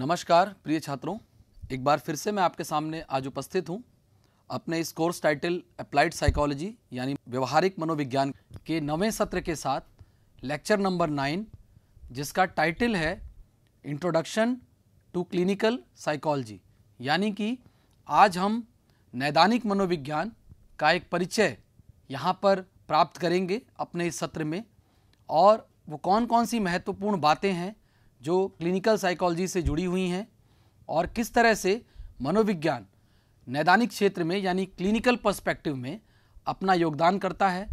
नमस्कार प्रिय छात्रों एक बार फिर से मैं आपके सामने आज उपस्थित हूँ अपने इस कोर्स टाइटल अप्लाइड साइकोलॉजी यानी व्यवहारिक मनोविज्ञान के नवें सत्र के साथ लेक्चर नंबर नाइन जिसका टाइटल है इंट्रोडक्शन टू क्लिनिकल साइकोलॉजी यानी कि आज हम नैदानिक मनोविज्ञान का एक परिचय यहाँ पर प्राप्त करेंगे अपने इस सत्र में और वो कौन कौन सी महत्वपूर्ण बातें हैं जो क्लिनिकल साइकोलॉजी से जुड़ी हुई हैं और किस तरह से मनोविज्ञान नैदानिक क्षेत्र में यानी क्लिनिकल पर्सपेक्टिव में अपना योगदान करता है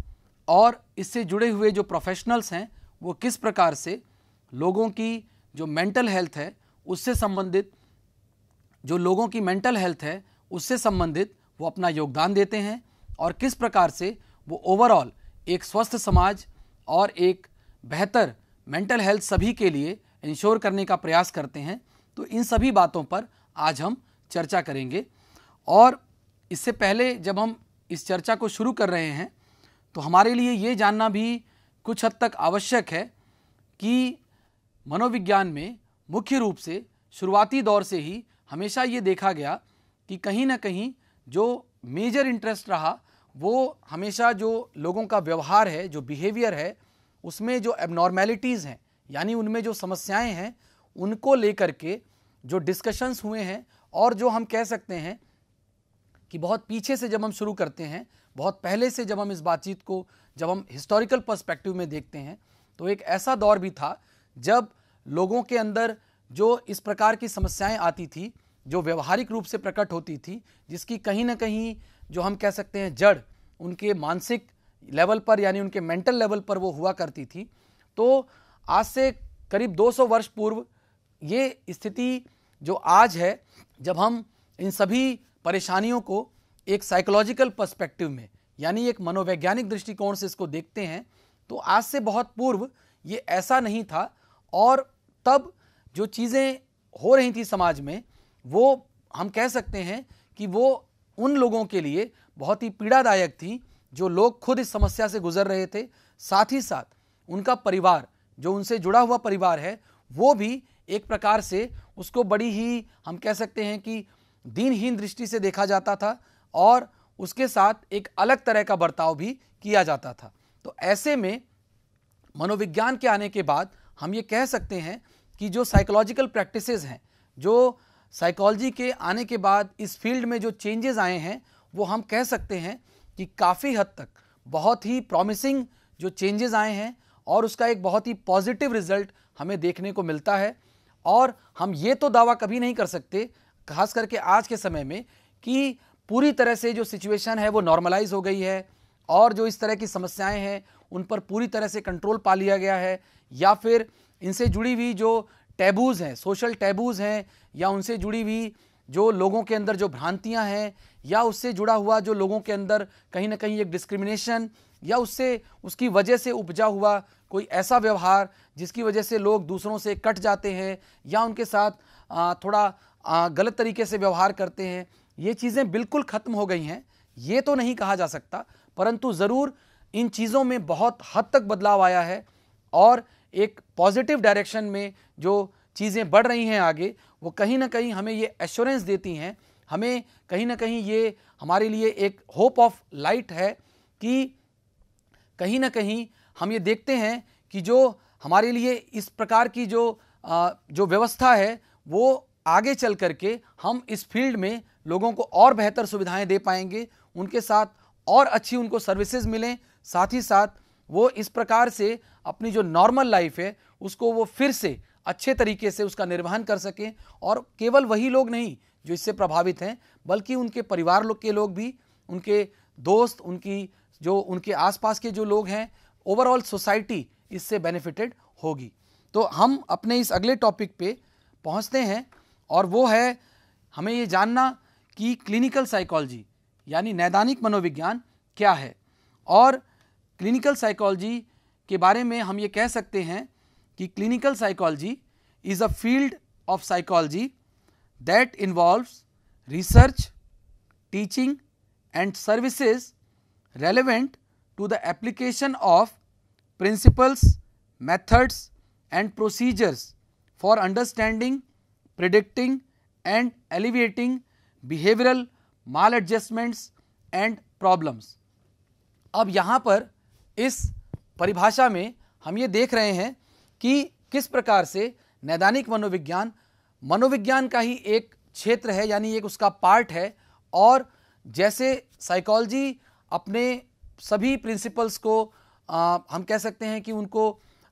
और इससे जुड़े हुए जो प्रोफेशनल्स हैं वो किस प्रकार से लोगों की जो मेंटल हेल्थ है उससे संबंधित जो लोगों की मेंटल हेल्थ है उससे संबंधित वो अपना योगदान देते हैं और किस प्रकार से वो ओवरऑल एक स्वस्थ समाज और एक बेहतर मेंटल हेल्थ सभी के लिए इंश्योर करने का प्रयास करते हैं तो इन सभी बातों पर आज हम चर्चा करेंगे और इससे पहले जब हम इस चर्चा को शुरू कर रहे हैं तो हमारे लिए ये जानना भी कुछ हद तक आवश्यक है कि मनोविज्ञान में मुख्य रूप से शुरुआती दौर से ही हमेशा ये देखा गया कि कहीं ना कहीं जो मेजर इंटरेस्ट रहा वो हमेशा जो लोगों का व्यवहार है जो बिहेवियर है उसमें जो एबनॉर्मेलिटीज़ हैं यानी उनमें जो समस्याएं हैं उनको लेकर के जो डिस्कशंस हुए हैं और जो हम कह सकते हैं कि बहुत पीछे से जब हम शुरू करते हैं बहुत पहले से जब हम इस बातचीत को जब हम हिस्टोरिकल पर्सपेक्टिव में देखते हैं तो एक ऐसा दौर भी था जब लोगों के अंदर जो इस प्रकार की समस्याएं आती थी जो व्यवहारिक रूप से प्रकट होती थी जिसकी कहीं ना कहीं जो हम कह सकते हैं जड़ उनके मानसिक लेवल पर यानी उनके मेंटल लेवल पर वो हुआ करती थी तो आज से करीब 200 वर्ष पूर्व ये स्थिति जो आज है जब हम इन सभी परेशानियों को एक साइकोलॉजिकल पर्सपेक्टिव में यानी एक मनोवैज्ञानिक दृष्टिकोण से इसको देखते हैं तो आज से बहुत पूर्व ये ऐसा नहीं था और तब जो चीज़ें हो रही थी समाज में वो हम कह सकते हैं कि वो उन लोगों के लिए बहुत ही पीड़ादायक थी जो लोग खुद इस समस्या से गुजर रहे थे साथ ही साथ उनका परिवार जो उनसे जुड़ा हुआ परिवार है वो भी एक प्रकार से उसको बड़ी ही हम कह सकते हैं कि दीनहीन दृष्टि से देखा जाता था और उसके साथ एक अलग तरह का बर्ताव भी किया जाता था तो ऐसे में मनोविज्ञान के आने के बाद हम ये कह सकते हैं कि जो साइकोलॉजिकल प्रैक्टिसेस हैं जो साइकोलॉजी के आने के बाद इस फील्ड में जो चेंजेस आए हैं वो हम कह सकते हैं कि काफ़ी हद तक बहुत ही प्रॉमिसिंग जो चेंजेस आए हैं और उसका एक बहुत ही पॉजिटिव रिजल्ट हमें देखने को मिलता है और हम ये तो दावा कभी नहीं कर सकते खास करके आज के समय में कि पूरी तरह से जो सिचुएशन है वो नॉर्मलाइज हो गई है और जो इस तरह की समस्याएं हैं उन पर पूरी तरह से कंट्रोल पा लिया गया है या फिर इनसे जुड़ी हुई जो टैबूज़ हैं सोशल टैबूज़ हैं या उनसे जुड़ी हुई जो लोगों के अंदर जो भ्रांतियां हैं या उससे जुड़ा हुआ जो लोगों के अंदर कहीं ना कहीं एक डिस्क्रिमिनेशन या उससे उसकी वजह से उपजा हुआ कोई ऐसा व्यवहार जिसकी वजह से लोग दूसरों से कट जाते हैं या उनके साथ थोड़ा गलत तरीके से व्यवहार करते हैं ये चीज़ें बिल्कुल ख़त्म हो गई हैं ये तो नहीं कहा जा सकता परंतु ज़रूर इन चीज़ों में बहुत हद तक बदलाव आया है और एक पॉजिटिव डायरेक्शन में जो चीज़ें बढ़ रही हैं आगे वो कहीं ना कहीं हमें ये एश्योरेंस देती हैं हमें कहीं ना कहीं ये हमारे लिए एक होप ऑफ लाइट है कि कहीं ना कहीं हम ये देखते हैं कि जो हमारे लिए इस प्रकार की जो जो व्यवस्था है वो आगे चल करके हम इस फील्ड में लोगों को और बेहतर सुविधाएं दे पाएंगे उनके साथ और अच्छी उनको सर्विसेज मिलें साथ ही साथ वो इस प्रकार से अपनी जो नॉर्मल लाइफ है उसको वो फिर से अच्छे तरीके से उसका निर्वहन कर सकें और केवल वही लोग नहीं जो इससे प्रभावित हैं बल्कि उनके परिवार लोग के लोग भी उनके दोस्त उनकी जो उनके आसपास के जो लोग हैं ओवरऑल सोसाइटी इससे बेनिफिटेड होगी तो हम अपने इस अगले टॉपिक पे पहुंचते हैं और वो है हमें ये जानना कि क्लिनिकल साइकोलॉजी यानी नैदानिक मनोविज्ञान क्या है और क्लिनिकल साइकोलॉजी के बारे में हम ये कह सकते हैं कि clinical psychology is a field of psychology that involves research teaching and services relevant to the application of principles, methods and procedures for understanding, predicting and alleviating behavioral maladjustments and problems. ab yahan par is paribhasha mein hum ye dekh rahe hain ki kis prakar se नैदानिक मनोविज्ञान मनोविज्ञान का ही एक क्षेत्र है यानी एक उसका पार्ट है और जैसे साइकोलॉजी अपने सभी प्रिंसिपल्स को आ, हम कह सकते हैं कि उनको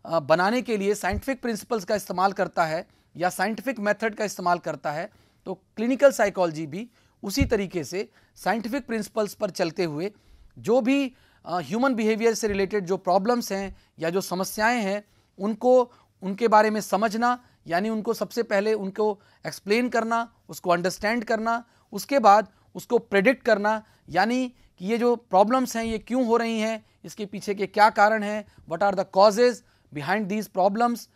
आ, बनाने के लिए साइंटिफिक प्रिंसिपल्स का इस्तेमाल करता है या साइंटिफिक मेथड का इस्तेमाल करता है तो क्लिनिकल साइकोलॉजी भी उसी तरीके से साइंटिफिक प्रिंसिपल्स पर चलते हुए जो भी ह्यूमन बिहेवियर से रिलेटेड जो प्रॉब्लम्स हैं या जो समस्याएं हैं उनको उनके बारे में समझना यानी उनको सबसे पहले उनको एक्सप्लेन करना उसको अंडरस्टैंड करना उसके बाद उसको प्रेडिक्ट करना यानी कि ये जो प्रॉब्लम्स हैं ये क्यों हो रही हैं इसके पीछे के क्या कारण हैं what are the causes behind these problems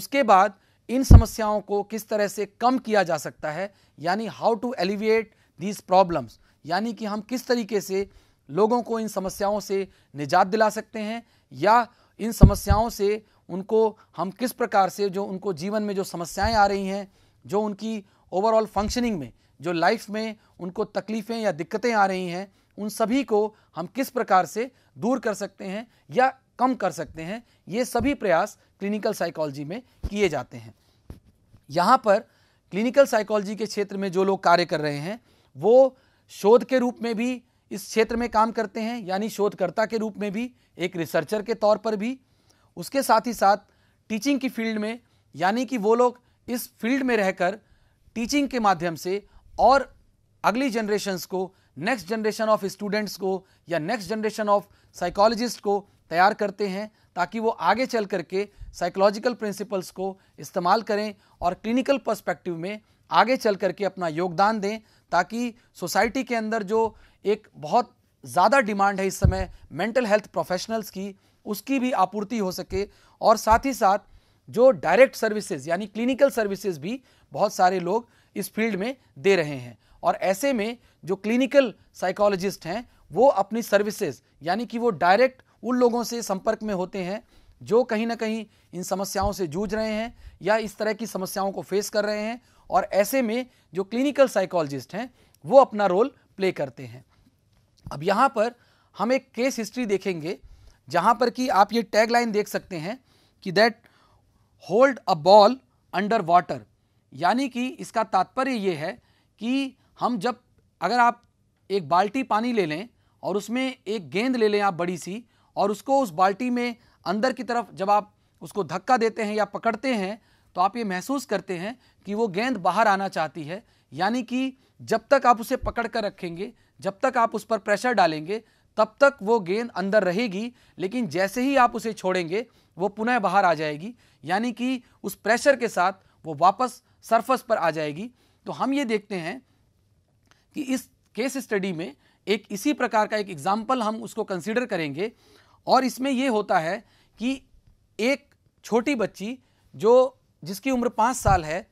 उसके बाद इन समस्याओं को किस तरह से कम किया जा सकता है यानी how to alleviate these problems यानी कि हम किस तरीके से लोगों को इन समस्याओं से निजात दिला सकते हैं या इन समस्याओं से उनको हम किस प्रकार से जो उनको जीवन में जो समस्याएं आ रही हैं जो उनकी ओवरऑल फंक्शनिंग में जो लाइफ में उनको तकलीफ़ें या दिक्कतें आ रही हैं उन सभी को हम किस प्रकार से दूर कर सकते हैं या कम कर सकते हैं ये सभी प्रयास क्लिनिकल साइकोलॉजी में किए जाते हैं यहाँ पर क्लिनिकल साइकोलॉजी के क्षेत्र में जो लोग कार्य कर रहे हैं वो शोध के रूप में भी इस क्षेत्र में काम करते हैं यानी शोधकर्ता के रूप में भी एक रिसर्चर के तौर पर भी उसके साथ ही साथ टीचिंग की फील्ड में यानी कि वो लोग इस फील्ड में रहकर टीचिंग के माध्यम से और अगली जनरेशन्स को नेक्स्ट जनरेशन ऑफ स्टूडेंट्स को या नेक्स्ट जनरेशन ऑफ साइकोलॉजिस्ट को तैयार करते हैं ताकि वो आगे चल करके साइकोलॉजिकल प्रिंसिपल्स को इस्तेमाल करें और क्लिनिकल पर्सपेक्टिव में आगे चल करके अपना योगदान दें ताकि सोसाइटी के अंदर जो एक बहुत ज़्यादा डिमांड है इस समय मेंटल हेल्थ प्रोफेशनल्स की उसकी भी आपूर्ति हो सके और साथ ही साथ जो डायरेक्ट सर्विसेज यानी क्लिनिकल सर्विसेज भी बहुत सारे लोग इस फील्ड में दे रहे हैं और ऐसे में जो क्लिनिकल साइकोलॉजिस्ट हैं वो अपनी सर्विसेज यानी कि वो डायरेक्ट उन लोगों से संपर्क में होते हैं जो कहीं ना कहीं इन समस्याओं से जूझ रहे हैं या इस तरह की समस्याओं को फेस कर रहे हैं और ऐसे में जो क्लिनिकल साइकोलॉजिस्ट हैं वो अपना रोल प्ले करते हैं अब यहाँ पर हम एक केस हिस्ट्री देखेंगे जहाँ पर कि आप ये टैग लाइन देख सकते हैं कि that hold a ball under water यानी कि इसका तात्पर्य ये है कि हम जब अगर आप एक बाल्टी पानी ले लें और उसमें एक गेंद ले लें आप बड़ी सी और उसको उस बाल्टी में अंदर की तरफ जब आप उसको धक्का देते हैं या पकड़ते हैं तो आप ये महसूस करते हैं कि वो गेंद बाहर आना चाहती है यानी कि जब तक आप उसे पकड़ कर रखेंगे जब तक आप उस पर प्रेशर डालेंगे तब तक वो गेंद अंदर रहेगी लेकिन जैसे ही आप उसे छोड़ेंगे वो पुनः बाहर आ जाएगी यानी कि उस प्रेशर के साथ वो वापस सरफस पर आ जाएगी तो हम ये देखते हैं कि इस केस स्टडी में एक इसी प्रकार का एक एग्जाम्पल हम उसको कंसिडर करेंगे और इसमें यह होता है कि एक छोटी बच्ची जो जिसकी उम्र पाँच साल है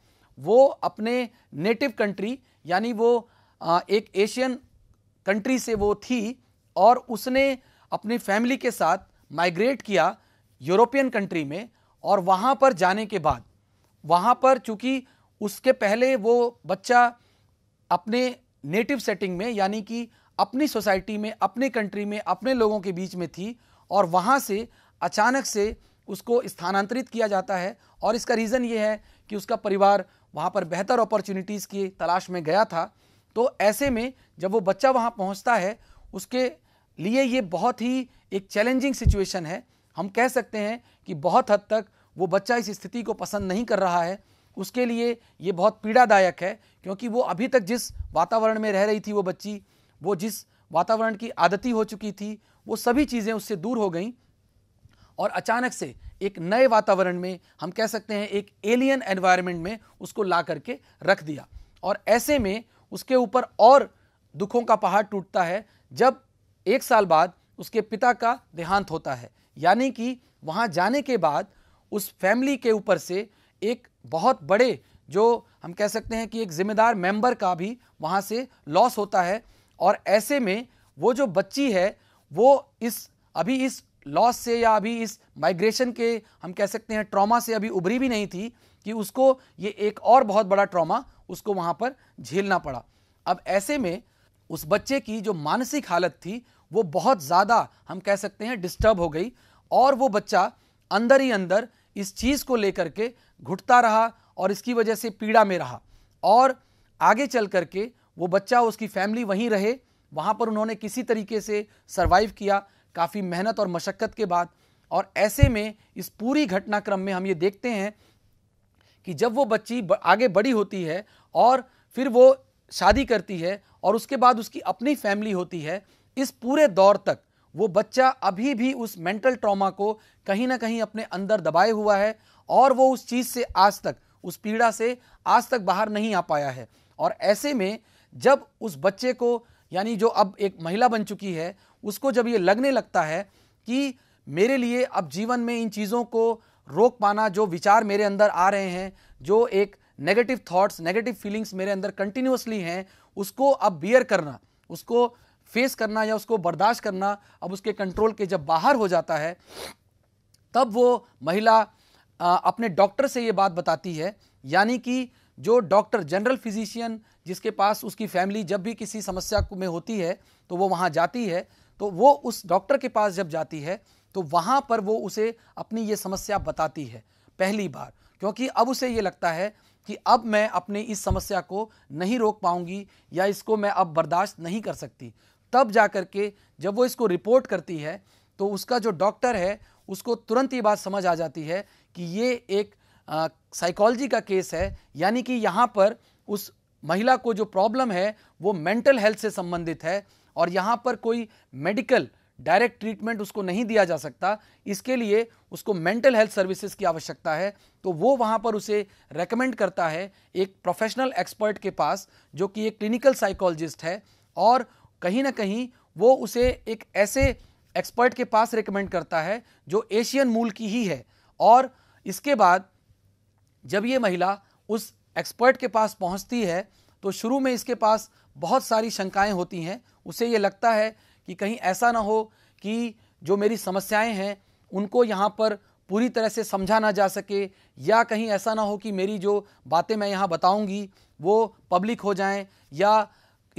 वो अपने नेटिव कंट्री यानी वो एक एशियन कंट्री से वो थी और उसने अपनी फैमिली के साथ माइग्रेट किया यूरोपियन कंट्री में और वहाँ पर जाने के बाद वहाँ पर चूँकि उसके पहले वो बच्चा अपने नेटिव सेटिंग में यानी कि अपनी सोसाइटी में अपने कंट्री में अपने लोगों के बीच में थी और वहाँ से अचानक से उसको स्थानांतरित किया जाता है और इसका रीज़न ये है कि उसका परिवार वहाँ पर बेहतर अपॉर्चुनिटीज़ की तलाश में गया था तो ऐसे में जब वो बच्चा वहाँ पहुँचता है उसके लिए ये बहुत ही एक चैलेंजिंग सिचुएशन है हम कह सकते हैं कि बहुत हद तक वो बच्चा इस स्थिति को पसंद नहीं कर रहा है उसके लिए ये बहुत पीड़ादायक है क्योंकि वो अभी तक जिस वातावरण में रह रही थी वो बच्ची वो जिस वातावरण की आदती हो चुकी थी वो सभी चीज़ें उससे दूर हो गई और अचानक से एक नए वातावरण में हम कह सकते हैं एक एलियन एनवायरनमेंट में उसको ला करके रख दिया और ऐसे में उसके ऊपर और दुखों का पहाड़ टूटता है जब एक साल बाद उसके पिता का देहांत होता है यानी कि वहाँ जाने के बाद उस फैमिली के ऊपर से एक बहुत बड़े जो हम कह सकते हैं कि एक जिम्मेदार मेंबर का भी वहाँ से लॉस होता है और ऐसे में वो जो बच्ची है वो इस अभी इस लॉस से या अभी इस माइग्रेशन के हम कह सकते हैं ट्रॉमा से अभी उभरी भी नहीं थी कि उसको ये एक और बहुत बड़ा ट्रॉमा उसको वहाँ पर झेलना पड़ा अब ऐसे में उस बच्चे की जो मानसिक हालत थी वो बहुत ज़्यादा हम कह सकते हैं डिस्टर्ब हो गई और वो बच्चा अंदर ही अंदर इस चीज़ को लेकर के घुटता रहा और इसकी वजह से पीड़ा में रहा और आगे चल करके वो बच्चा उसकी फैमिली वहीं रहे वहाँ पर उन्होंने किसी तरीके से सर्वाइव किया काफ़ी मेहनत और मशक्क़त के बाद और ऐसे में इस पूरी घटनाक्रम में हम ये देखते हैं कि जब वो बच्ची आगे बड़ी होती है और फिर वो शादी करती है और उसके बाद उसकी अपनी फैमिली होती है इस पूरे दौर तक वो बच्चा अभी भी उस मेंटल ट्रॉमा को कहीं ना कहीं अपने अंदर दबाए हुआ है और वो उस चीज़ से आज तक उस पीड़ा से आज तक बाहर नहीं आ पाया है और ऐसे में जब उस बच्चे को यानी जो अब एक महिला बन चुकी है उसको जब ये लगने लगता है कि मेरे लिए अब जीवन में इन चीज़ों को रोक पाना जो विचार मेरे अंदर आ रहे हैं जो एक नेगेटिव थॉट्स नेगेटिव फीलिंग्स मेरे अंदर कंटिन्यूसली हैं उसको अब बियर करना उसको फेस करना या उसको बर्दाश्त करना अब उसके कंट्रोल के जब बाहर हो जाता है तब वो महिला अपने डॉक्टर से ये बात बताती है यानी कि जो डॉक्टर जनरल फिजिशियन जिसके पास उसकी फैमिली जब भी किसी समस्या में होती है तो वो वहाँ जाती है तो वो उस डॉक्टर के पास जब जाती है तो वहाँ पर वो उसे अपनी ये समस्या बताती है पहली बार क्योंकि अब उसे ये लगता है कि अब मैं अपनी इस समस्या को नहीं रोक पाऊंगी या इसको मैं अब बर्दाश्त नहीं कर सकती तब जा कर के जब वो इसको रिपोर्ट करती है तो उसका जो डॉक्टर है उसको तुरंत ये बात समझ आ जाती है कि ये एक साइकोलॉजी का केस है यानी कि यहाँ पर उस महिला को जो प्रॉब्लम है वो मेंटल हेल्थ से संबंधित है और यहाँ पर कोई मेडिकल डायरेक्ट ट्रीटमेंट उसको नहीं दिया जा सकता इसके लिए उसको मेंटल हेल्थ सर्विसेज की आवश्यकता है तो वो वहाँ पर उसे रेकमेंड करता है एक प्रोफेशनल एक्सपर्ट के पास जो कि एक क्लिनिकल साइकोलॉजिस्ट है और कहीं ना कहीं वो उसे एक ऐसे एक्सपर्ट के पास रिकमेंड करता है जो एशियन मूल की ही है और इसके बाद जब ये महिला उस एक्सपर्ट के पास पहुंचती है तो शुरू में इसके पास बहुत सारी शंकाएं होती हैं उसे ये लगता है कि कहीं ऐसा ना हो कि जो मेरी समस्याएं हैं उनको यहाँ पर पूरी तरह से समझा ना जा सके या कहीं ऐसा ना हो कि मेरी जो बातें मैं यहाँ बताऊँगी वो पब्लिक हो जाएं या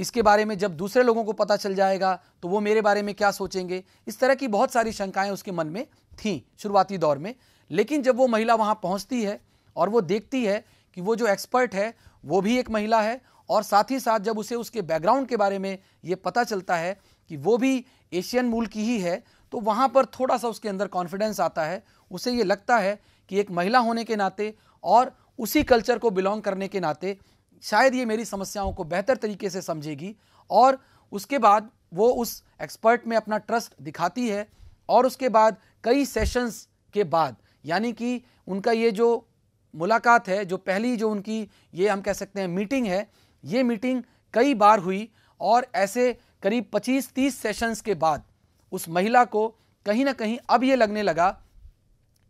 इसके बारे में जब दूसरे लोगों को पता चल जाएगा तो वो मेरे बारे में क्या सोचेंगे इस तरह की बहुत सारी शंकाएं उसके मन में थीं शुरुआती दौर में लेकिन जब वो महिला वहाँ पहुँचती है और वो देखती है कि वो जो एक्सपर्ट है वो भी एक महिला है और साथ ही साथ जब उसे उसके बैकग्राउंड के बारे में ये पता चलता है कि वो भी एशियन मूल की ही है तो वहाँ पर थोड़ा सा उसके अंदर कॉन्फिडेंस आता है उसे ये लगता है कि एक महिला होने के नाते और उसी कल्चर को बिलोंग करने के नाते शायद ये मेरी समस्याओं को बेहतर तरीके से समझेगी और उसके बाद वो उस एक्सपर्ट में अपना ट्रस्ट दिखाती है और उसके बाद कई सेशंस के बाद यानी कि उनका ये जो मुलाकात है जो पहली जो उनकी ये हम कह सकते हैं मीटिंग है ये मीटिंग कई बार हुई और ऐसे करीब 25-30 सेशंस के बाद उस महिला को कहीं ना कहीं अब ये लगने लगा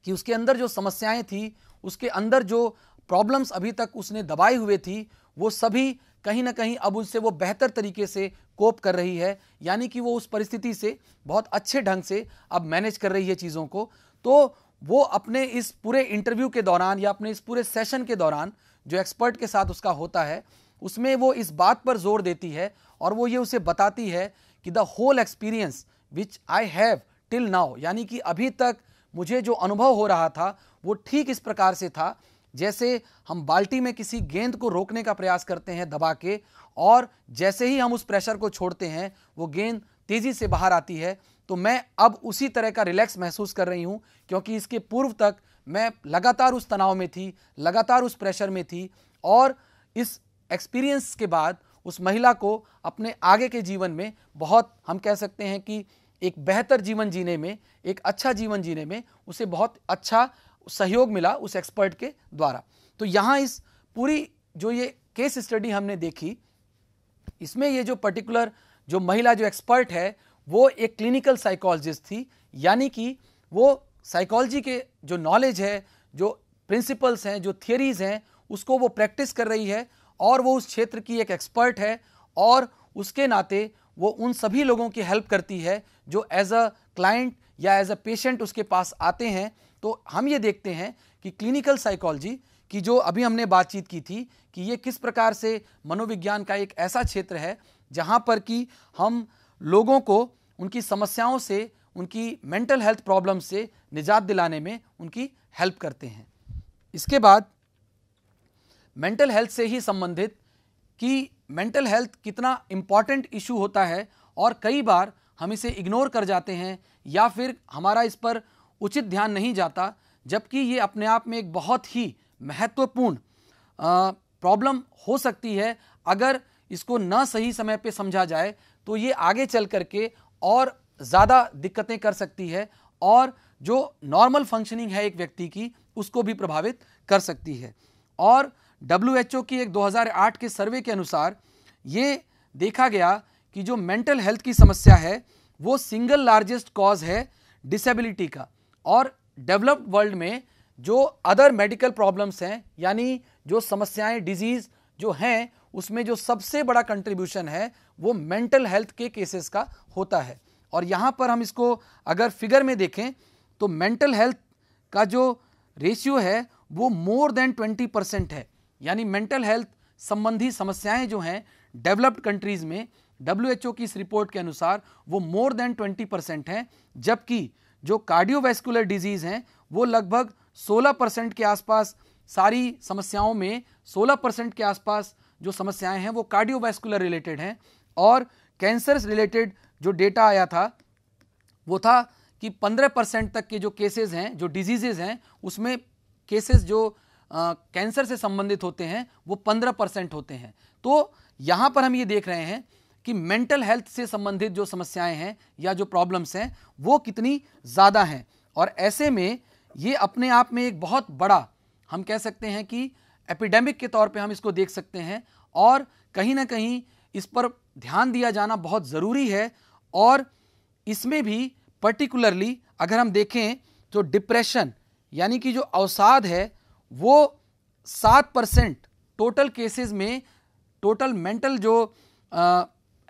कि उसके अंदर जो समस्याएं थी उसके अंदर जो प्रॉब्लम्स अभी तक उसने दबाए हुए थी वो सभी कहीं ना कहीं अब उनसे वो बेहतर तरीके से कोप कर रही है यानी कि वो उस परिस्थिति से बहुत अच्छे ढंग से अब मैनेज कर रही है चीज़ों को तो वो अपने इस पूरे इंटरव्यू के दौरान या अपने इस पूरे सेशन के दौरान जो एक्सपर्ट के साथ उसका होता है उसमें वो इस बात पर जोर देती है और वो ये उसे बताती है कि the whole experience which I have till now यानी कि अभी तक मुझे जो अनुभव हो रहा था वो ठीक इस प्रकार से था जैसे हम बाल्टी में किसी गेंद को रोकने का प्रयास करते हैं दबा के और जैसे ही हम उस प्रेशर को छोड़ते हैं वो गेंद तेज़ी से बाहर आती है तो मैं अब उसी तरह का रिलैक्स महसूस कर रही हूँ क्योंकि इसके पूर्व तक मैं लगातार उस तनाव में थी लगातार उस प्रेशर में थी और इस एक्सपीरियंस के बाद उस महिला को अपने आगे के जीवन में बहुत हम कह सकते हैं कि एक बेहतर जीवन जीने में एक अच्छा जीवन जीने में उसे बहुत अच्छा सहयोग मिला उस एक्सपर्ट के द्वारा तो यहाँ इस पूरी जो ये केस स्टडी हमने देखी इसमें ये जो पर्टिकुलर जो महिला जो एक्सपर्ट है वो एक क्लिनिकल साइकोलॉजिस्ट थी यानी कि वो साइकोलॉजी के जो नॉलेज है जो प्रिंसिपल्स हैं जो थियरीज हैं उसको वो प्रैक्टिस कर रही है और वो उस क्षेत्र की एक एक्सपर्ट है और उसके नाते वो उन सभी लोगों की हेल्प करती है जो एज अ क्लाइंट या एज अ पेशेंट उसके पास आते हैं तो हम ये देखते हैं कि क्लिनिकल साइकोलॉजी की जो अभी हमने बातचीत की थी कि ये किस प्रकार से मनोविज्ञान का एक ऐसा क्षेत्र है जहाँ पर कि हम लोगों को उनकी समस्याओं से उनकी मेंटल हेल्थ प्रॉब्लम से निजात दिलाने में उनकी हेल्प करते हैं इसके बाद मेंटल हेल्थ से ही संबंधित कि मेंटल हेल्थ कितना इम्पॉर्टेंट इशू होता है और कई बार हम इसे इग्नोर कर जाते हैं या फिर हमारा इस पर उचित ध्यान नहीं जाता जबकि ये अपने आप में एक बहुत ही महत्वपूर्ण प्रॉब्लम हो सकती है अगर इसको ना सही समय पे समझा जाए तो ये आगे चल करके और ज़्यादा दिक्कतें कर सकती है और जो नॉर्मल फंक्शनिंग है एक व्यक्ति की उसको भी प्रभावित कर सकती है और डब्ल्यू की एक 2008 के सर्वे के अनुसार ये देखा गया कि जो मेंटल हेल्थ की समस्या है वो सिंगल लार्जेस्ट कॉज है डिसेबिलिटी का और डेवलप्ड वर्ल्ड में जो अदर मेडिकल प्रॉब्लम्स हैं यानी जो समस्याएं डिजीज़ जो हैं उसमें जो सबसे बड़ा कंट्रीब्यूशन है वो मेंटल हेल्थ के केसेस का होता है और यहाँ पर हम इसको अगर फिगर में देखें तो मेंटल हेल्थ का जो रेशियो है वो मोर देन 20 परसेंट है यानी मेंटल हेल्थ संबंधी समस्याएं जो हैं डेवलप्ड कंट्रीज़ में डब्ल्यू की इस रिपोर्ट के अनुसार वो मोर देन 20 परसेंट हैं जबकि जो कार्डियोवैस्कुलर डिजीज़ हैं वो लगभग 16 परसेंट के आसपास सारी समस्याओं में 16 परसेंट के आसपास जो समस्याएं हैं वो कार्डियोवैस्कुलर रिलेटेड हैं और कैंसर रिलेटेड जो डेटा आया था वो था कि 15 परसेंट तक के जो केसेस हैं जो डिजीजेज हैं उसमें केसेस जो कैंसर से संबंधित होते हैं वो 15 परसेंट होते हैं तो यहाँ पर हम ये देख रहे हैं कि मेंटल हेल्थ से संबंधित जो समस्याएं हैं या जो प्रॉब्लम्स हैं वो कितनी ज़्यादा हैं और ऐसे में ये अपने आप में एक बहुत बड़ा हम कह सकते हैं कि एपिडेमिक के तौर पे हम इसको देख सकते हैं और कहीं ना कहीं इस पर ध्यान दिया जाना बहुत ज़रूरी है और इसमें भी पर्टिकुलरली अगर हम देखें तो डिप्रेशन यानी कि जो अवसाद है वो सात परसेंट टोटल केसेस में टोटल मेंटल जो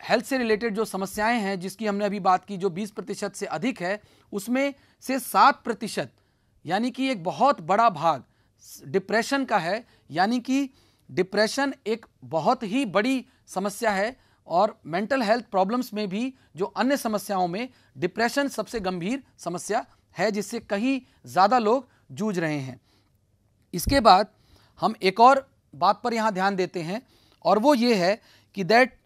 हेल्थ से रिलेटेड जो समस्याएं हैं जिसकी हमने अभी बात की जो 20 प्रतिशत से अधिक है उसमें से सात प्रतिशत यानी कि एक बहुत बड़ा भाग डिप्रेशन का है यानी कि डिप्रेशन एक बहुत ही बड़ी समस्या है और मेंटल हेल्थ प्रॉब्लम्स में भी जो अन्य समस्याओं में डिप्रेशन सबसे गंभीर समस्या है जिससे कहीं ज़्यादा लोग जूझ रहे हैं इसके बाद हम एक और बात पर यहाँ ध्यान देते हैं और वो ये है कि that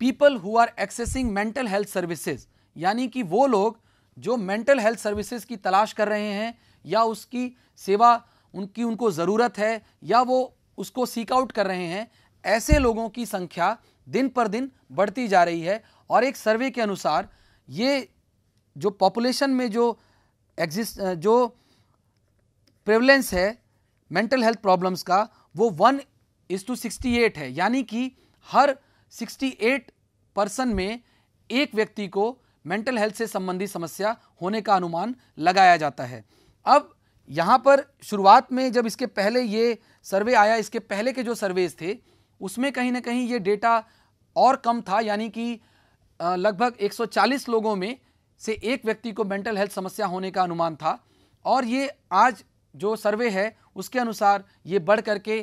people who are accessing mental health services यानी कि वो लोग जो मेंटल हेल्थ सर्विसेज की तलाश कर रहे हैं या उसकी सेवा उनकी उनको ज़रूरत है या वो उसको सीक आउट कर रहे हैं ऐसे लोगों की संख्या दिन पर दिन बढ़ती जा रही है और एक सर्वे के अनुसार ये जो पॉपुलेशन में जो एग्जिस्ट जो प्रेवलेंस है मेंटल हेल्थ प्रॉब्लम्स का वो one is to sixty eight है यानी कि हर सिक्सटी एट पर्सन में एक व्यक्ति को मेंटल हेल्थ से संबंधित समस्या होने का अनुमान लगाया जाता है अब यहाँ पर शुरुआत में जब इसके पहले ये सर्वे आया इसके पहले के जो सर्वेज थे उसमें कहीं ना कहीं ये डेटा और कम था यानी कि लगभग 140 लोगों में से एक व्यक्ति को मेंटल हेल्थ समस्या होने का अनुमान था और ये आज जो सर्वे है उसके अनुसार ये बढ़ करके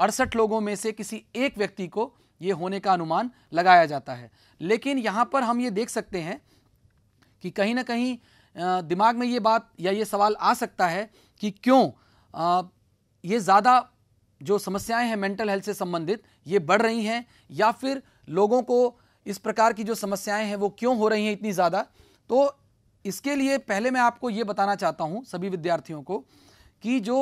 अड़सठ लोगों में से किसी एक व्यक्ति को ये होने का अनुमान लगाया जाता है लेकिन यहाँ पर हम ये देख सकते हैं कि कहीं ना कहीं दिमाग में ये बात या ये सवाल आ सकता है कि क्यों आ, ये ज़्यादा जो समस्याएं हैं मेंटल हेल्थ से संबंधित ये बढ़ रही हैं या फिर लोगों को इस प्रकार की जो समस्याएं हैं वो क्यों हो रही हैं इतनी ज़्यादा तो इसके लिए पहले मैं आपको ये बताना चाहता हूँ सभी विद्यार्थियों को कि जो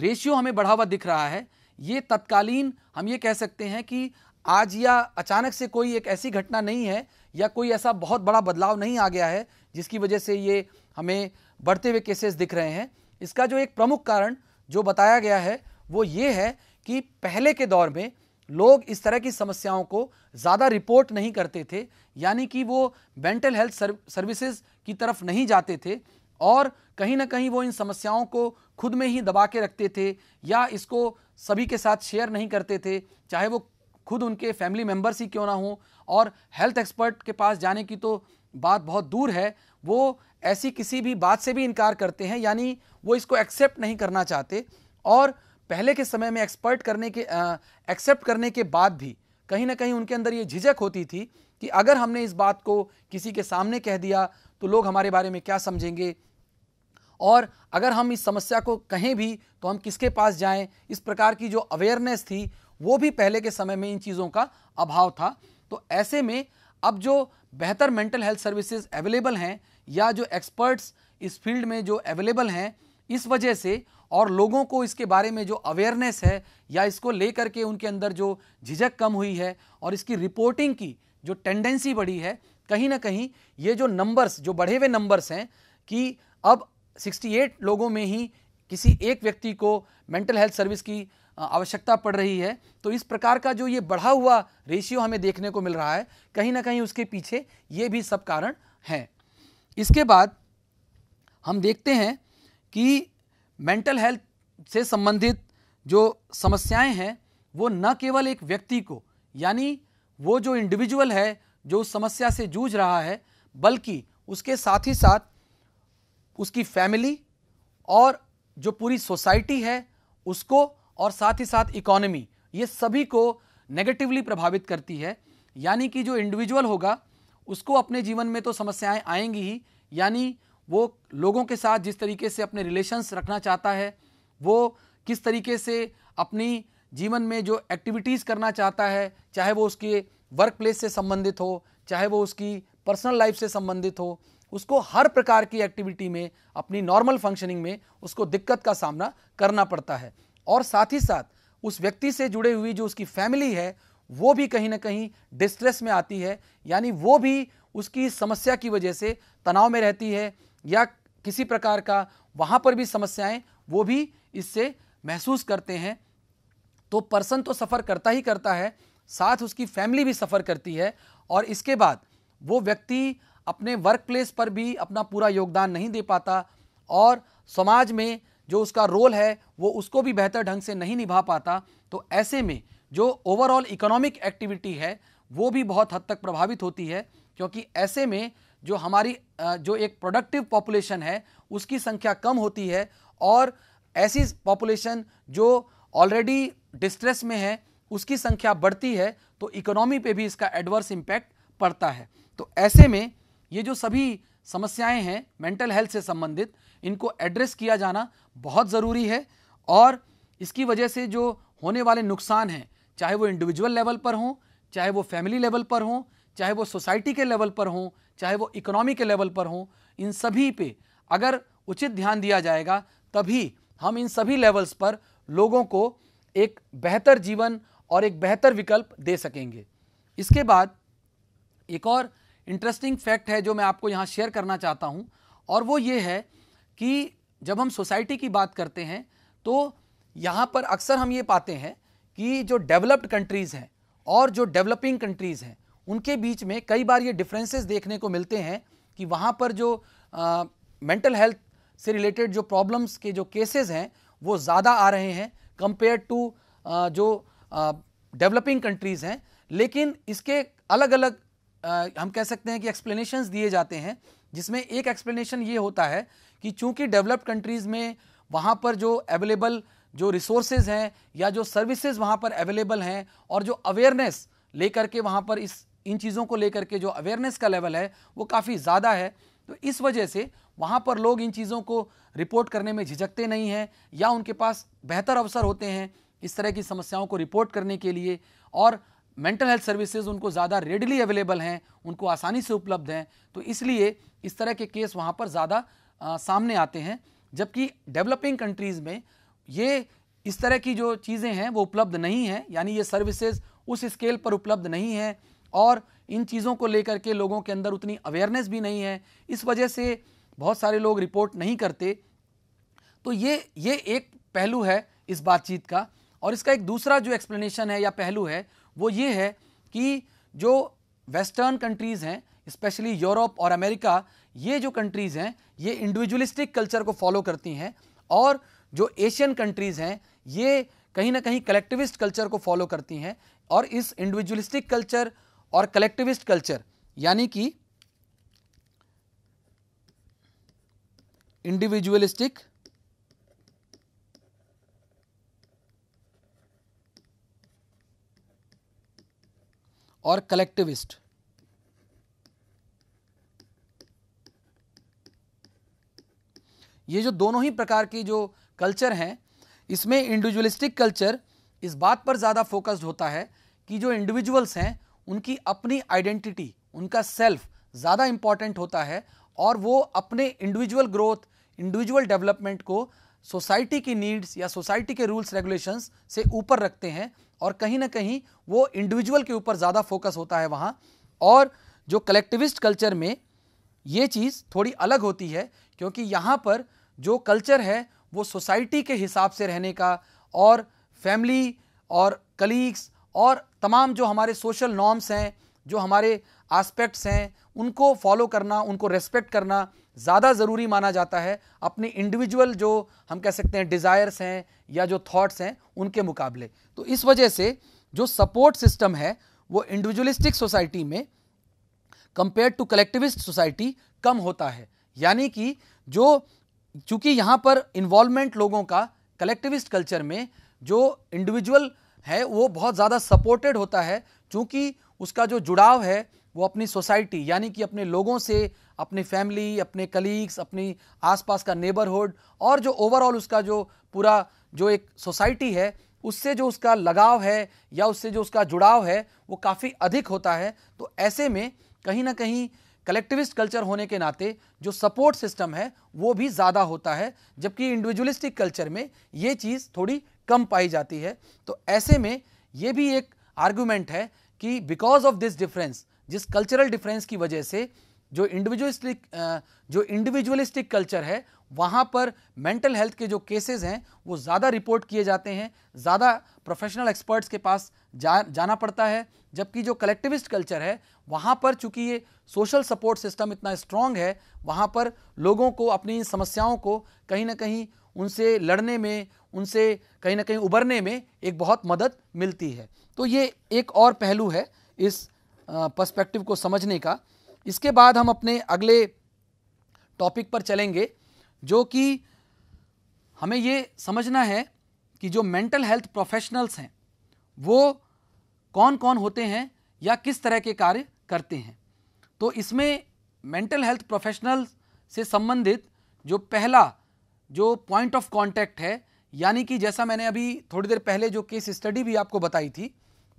रेशियो हमें बढ़ावा दिख रहा है ये तत्कालीन हम ये कह सकते हैं कि आज या अचानक से कोई एक ऐसी घटना नहीं है या कोई ऐसा बहुत बड़ा बदलाव नहीं आ गया है जिसकी वजह से ये हमें बढ़ते हुए केसेस दिख रहे हैं इसका जो एक प्रमुख कारण जो बताया गया है वो ये है कि पहले के दौर में लोग इस तरह की समस्याओं को ज़्यादा रिपोर्ट नहीं करते थे यानी कि वो मेंटल हेल्थ सर्विसेज की तरफ नहीं जाते थे और कहीं ना कहीं वो इन समस्याओं को खुद में ही दबा के रखते थे या इसको सभी के साथ शेयर नहीं करते थे चाहे वो खुद उनके फैमिली मेम्बर्स ही क्यों ना हों और हेल्थ एक्सपर्ट के पास जाने की तो बात बहुत दूर है वो ऐसी किसी भी बात से भी इनकार करते हैं यानी वो इसको एक्सेप्ट नहीं करना चाहते और पहले के समय में एक्सपर्ट करने के एक्सेप्ट करने के बाद भी कहीं ना कहीं उनके अंदर ये झिझक होती थी कि अगर हमने इस बात को किसी के सामने कह दिया तो लोग हमारे बारे में क्या समझेंगे और अगर हम इस समस्या को कहें भी तो हम किसके पास जाएं इस प्रकार की जो अवेयरनेस थी वो भी पहले के समय में इन चीज़ों का अभाव था तो ऐसे में अब जो बेहतर मेंटल हेल्थ सर्विसेज अवेलेबल हैं या जो एक्सपर्ट्स इस फील्ड में जो अवेलेबल हैं इस वजह से और लोगों को इसके बारे में जो अवेयरनेस है या इसको लेकर के उनके अंदर जो झिझक कम हुई है और इसकी रिपोर्टिंग की जो टेंडेंसी बढ़ी है कहीं ना कहीं ये जो नंबर्स जो बढ़े हुए नंबर्स हैं कि अब 68 लोगों में ही किसी एक व्यक्ति को मेंटल हेल्थ सर्विस की आवश्यकता पड़ रही है तो इस प्रकार का जो ये बढ़ा हुआ रेशियो हमें देखने को मिल रहा है कहीं ना कहीं उसके पीछे ये भी सब कारण हैं इसके बाद हम देखते हैं कि मेंटल हेल्थ से संबंधित जो समस्याएं हैं वो न केवल एक व्यक्ति को यानी वो जो इंडिविजुअल है जो उस समस्या से जूझ रहा है बल्कि उसके साथ ही साथ उसकी फैमिली और जो पूरी सोसाइटी है उसको और साथ ही साथ इकोनॉमी ये सभी को नेगेटिवली प्रभावित करती है यानी कि जो इंडिविजुअल होगा उसको अपने जीवन में तो समस्याएं आएंगी ही यानी वो लोगों के साथ जिस तरीके से अपने रिलेशंस रखना चाहता है वो किस तरीके से अपनी जीवन में जो एक्टिविटीज़ करना चाहता है चाहे वो उसके वर्क प्लेस से संबंधित हो चाहे वो उसकी पर्सनल लाइफ से संबंधित हो उसको हर प्रकार की एक्टिविटी में अपनी नॉर्मल फंक्शनिंग में उसको दिक्कत का सामना करना पड़ता है और साथ ही साथ उस व्यक्ति से जुड़े हुई जो उसकी फैमिली है वो भी कहीं ना कहीं डिस्ट्रेस में आती है यानी वो भी उसकी समस्या की वजह से तनाव में रहती है या किसी प्रकार का वहाँ पर भी समस्याएं वो भी इससे महसूस करते हैं तो पर्सन तो सफ़र करता ही करता है साथ उसकी फैमिली भी सफ़र करती है और इसके बाद वो व्यक्ति अपने वर्क प्लेस पर भी अपना पूरा योगदान नहीं दे पाता और समाज में जो उसका रोल है वो उसको भी बेहतर ढंग से नहीं निभा पाता तो ऐसे में जो ओवरऑल इकोनॉमिक एक्टिविटी है वो भी बहुत हद तक प्रभावित होती है क्योंकि ऐसे में जो हमारी जो एक प्रोडक्टिव पॉपुलेशन है उसकी संख्या कम होती है और ऐसी पॉपुलेशन जो ऑलरेडी डिस्ट्रेस में है उसकी संख्या बढ़ती है तो इकोनॉमी पे भी इसका एडवर्स इम्पैक्ट पड़ता है तो ऐसे में ये जो सभी समस्याएं हैं मेंटल हेल्थ से संबंधित इनको एड्रेस किया जाना बहुत ज़रूरी है और इसकी वजह से जो होने वाले नुकसान हैं चाहे वो इंडिविजुअल लेवल पर हों चाहे वो फैमिली लेवल पर हों चाहे वो सोसाइटी के लेवल पर हों चाहे वो इकोनॉमी के लेवल पर हों इन सभी पे अगर उचित ध्यान दिया जाएगा तभी हम इन सभी लेवल्स पर लोगों को एक बेहतर जीवन और एक बेहतर विकल्प दे सकेंगे इसके बाद एक और इंटरेस्टिंग फैक्ट है जो मैं आपको यहाँ शेयर करना चाहता हूँ और वो ये है कि जब हम सोसाइटी की बात करते हैं तो यहाँ पर अक्सर हम ये पाते हैं कि जो डेवलप्ड कंट्रीज़ हैं और जो डेवलपिंग कंट्रीज़ हैं उनके बीच में कई बार ये डिफरेंसेस देखने को मिलते हैं कि वहाँ पर जो मेंटल हेल्थ से रिलेटेड जो प्रॉब्लम्स के जो केसेस हैं वो ज़्यादा आ रहे हैं कंपेयर टू जो डेवलपिंग कंट्रीज़ हैं लेकिन इसके अलग अलग आ, हम कह सकते हैं कि एक्सप्लेनेशंस दिए जाते हैं जिसमें एक एक्सप्लेनेशन ये होता है कि चूंकि डेवलप्ड कंट्रीज़ में वहाँ पर जो अवेलेबल जो रिसोर्सेज हैं या जो सर्विसेज वहाँ पर अवेलेबल हैं और जो अवेयरनेस लेकर के वहाँ पर इस इन चीज़ों को लेकर के जो अवेयरनेस का लेवल है वो काफ़ी ज़्यादा है तो इस वजह से वहाँ पर लोग इन चीज़ों को रिपोर्ट करने में झिझकते नहीं हैं या उनके पास बेहतर अवसर होते हैं इस तरह की समस्याओं को रिपोर्ट करने के लिए और मेंटल हेल्थ सर्विसेज उनको ज़्यादा रेडली अवेलेबल हैं उनको आसानी से उपलब्ध हैं तो इसलिए इस तरह के केस वहाँ पर ज़्यादा सामने आते हैं जबकि डेवलपिंग कंट्रीज़ में ये इस तरह की जो चीज़ें हैं वो उपलब्ध नहीं हैं यानी ये सर्विसेज उस स्केल पर उपलब्ध नहीं हैं और इन चीज़ों को लेकर के लोगों के अंदर उतनी अवेयरनेस भी नहीं है इस वजह से बहुत सारे लोग रिपोर्ट नहीं करते तो ये ये एक पहलू है इस बातचीत का और इसका एक दूसरा जो एक्सप्लेनेशन है या पहलू है वो ये है कि जो वेस्टर्न कंट्रीज़ हैं स्पेशली यूरोप और अमेरिका ये जो कंट्रीज़ हैं ये इंडिविजुअलिस्टिक कल्चर को फॉलो करती हैं और जो एशियन कंट्रीज़ हैं ये कहीं ना कहीं कलेक्टिविस्ट कल्चर को फॉलो करती हैं और इस इंडिविजुअलिस्टिक कल्चर और कलेक्टिविस्ट कल्चर यानी कि इंडिविजुअलिस्टिक और कलेक्टिविस्ट ये जो दोनों ही प्रकार की जो कल्चर हैं इसमें इंडिविजुअलिस्टिक कल्चर इस बात पर ज़्यादा फोकस्ड होता है कि जो इंडिविजुअल्स हैं उनकी अपनी आइडेंटिटी उनका सेल्फ ज़्यादा इम्पॉर्टेंट होता है और वो अपने इंडिविजुअल ग्रोथ इंडिविजुअल डेवलपमेंट को सोसाइटी की नीड्स या सोसाइटी के रूल्स रेगुलेशंस से ऊपर रखते हैं और कहीं ना कहीं वो इंडिविजुअल के ऊपर ज़्यादा फोकस होता है वहाँ और जो कलेक्टिविस्ट कल्चर में ये चीज़ थोड़ी अलग होती है क्योंकि यहाँ पर जो कल्चर है वो सोसाइटी के हिसाब से रहने का और फैमिली और कलीग्स और तमाम जो हमारे सोशल नॉर्म्स हैं जो हमारे आस्पेक्ट्स हैं उनको फॉलो करना उनको रेस्पेक्ट करना ज़्यादा ज़रूरी माना जाता है अपने इंडिविजुअल जो हम कह सकते हैं डिज़ायर्स हैं या जो थॉट्स हैं उनके मुकाबले तो इस वजह से जो सपोर्ट सिस्टम है वो इंडिविजुअलिस्टिक सोसाइटी में कंपेयर टू कलेक्टिविस्ट सोसाइटी कम होता है यानी कि जो चूंकि यहाँ पर इन्वॉल्वमेंट लोगों का कलेक्टिविस्ट कल्चर में जो इंडिविजुअल है वो बहुत ज़्यादा सपोर्टेड होता है चूँकि उसका जो जुड़ाव है वो अपनी सोसाइटी यानी कि अपने लोगों से अपनी फैमिली अपने कलीग्स अपनी आसपास का नेबरहुड और जो ओवरऑल उसका जो पूरा जो एक सोसाइटी है उससे जो उसका लगाव है या उससे जो उसका जुड़ाव है वो काफ़ी अधिक होता है तो ऐसे में कहीं ना कहीं कलेक्टिविस्ट कल्चर होने के नाते जो सपोर्ट सिस्टम है वो भी ज़्यादा होता है जबकि इंडिविजुअलिस्टिक कल्चर में ये चीज़ थोड़ी कम पाई जाती है तो ऐसे में ये भी एक आर्गूमेंट है कि बिकॉज ऑफ दिस डिफरेंस जिस कल्चरल डिफरेंस की वजह से जो इंडिविजुअलिस्टिक जो इंडिविजुअलिस्टिक कल्चर है वहाँ पर मेंटल हेल्थ के जो केसेस हैं वो ज़्यादा रिपोर्ट किए जाते हैं ज़्यादा प्रोफेशनल एक्सपर्ट्स के पास जा जाना पड़ता है जबकि जो कलेक्टिविस्ट कल्चर है वहाँ पर चूंकि ये सोशल सपोर्ट सिस्टम इतना स्ट्रांग है वहाँ पर लोगों को अपनी इन समस्याओं को कहीं ना कहीं उनसे लड़ने में उनसे कहीं ना कहीं उबरने में एक बहुत मदद मिलती है तो ये एक और पहलू है इस पर्सपेक्टिव को समझने का इसके बाद हम अपने अगले टॉपिक पर चलेंगे जो कि हमें ये समझना है कि जो मेंटल हेल्थ प्रोफेशनल्स हैं वो कौन कौन होते हैं या किस तरह के कार्य करते हैं तो इसमें मेंटल हेल्थ प्रोफेशनल से संबंधित जो पहला जो पॉइंट ऑफ कांटेक्ट है यानी कि जैसा मैंने अभी थोड़ी देर पहले जो केस स्टडी भी आपको बताई थी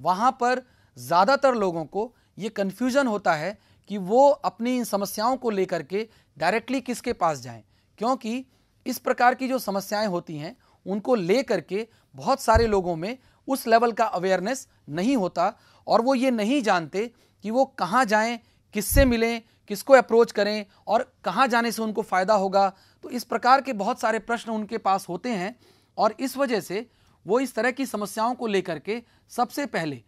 वहाँ पर ज़्यादातर लोगों को ये कन्फ्यूज़न होता है कि वो अपनी इन समस्याओं को लेकर के डायरेक्टली किसके पास जाएं क्योंकि इस प्रकार की जो समस्याएं होती हैं उनको ले करके बहुत सारे लोगों में उस लेवल का अवेयरनेस नहीं होता और वो ये नहीं जानते कि वो कहाँ जाएं किससे मिलें किसको अप्रोच करें और कहाँ जाने से उनको फ़ायदा होगा तो इस प्रकार के बहुत सारे प्रश्न उनके पास होते हैं और इस वजह से वो इस तरह की समस्याओं को लेकर के सबसे पहले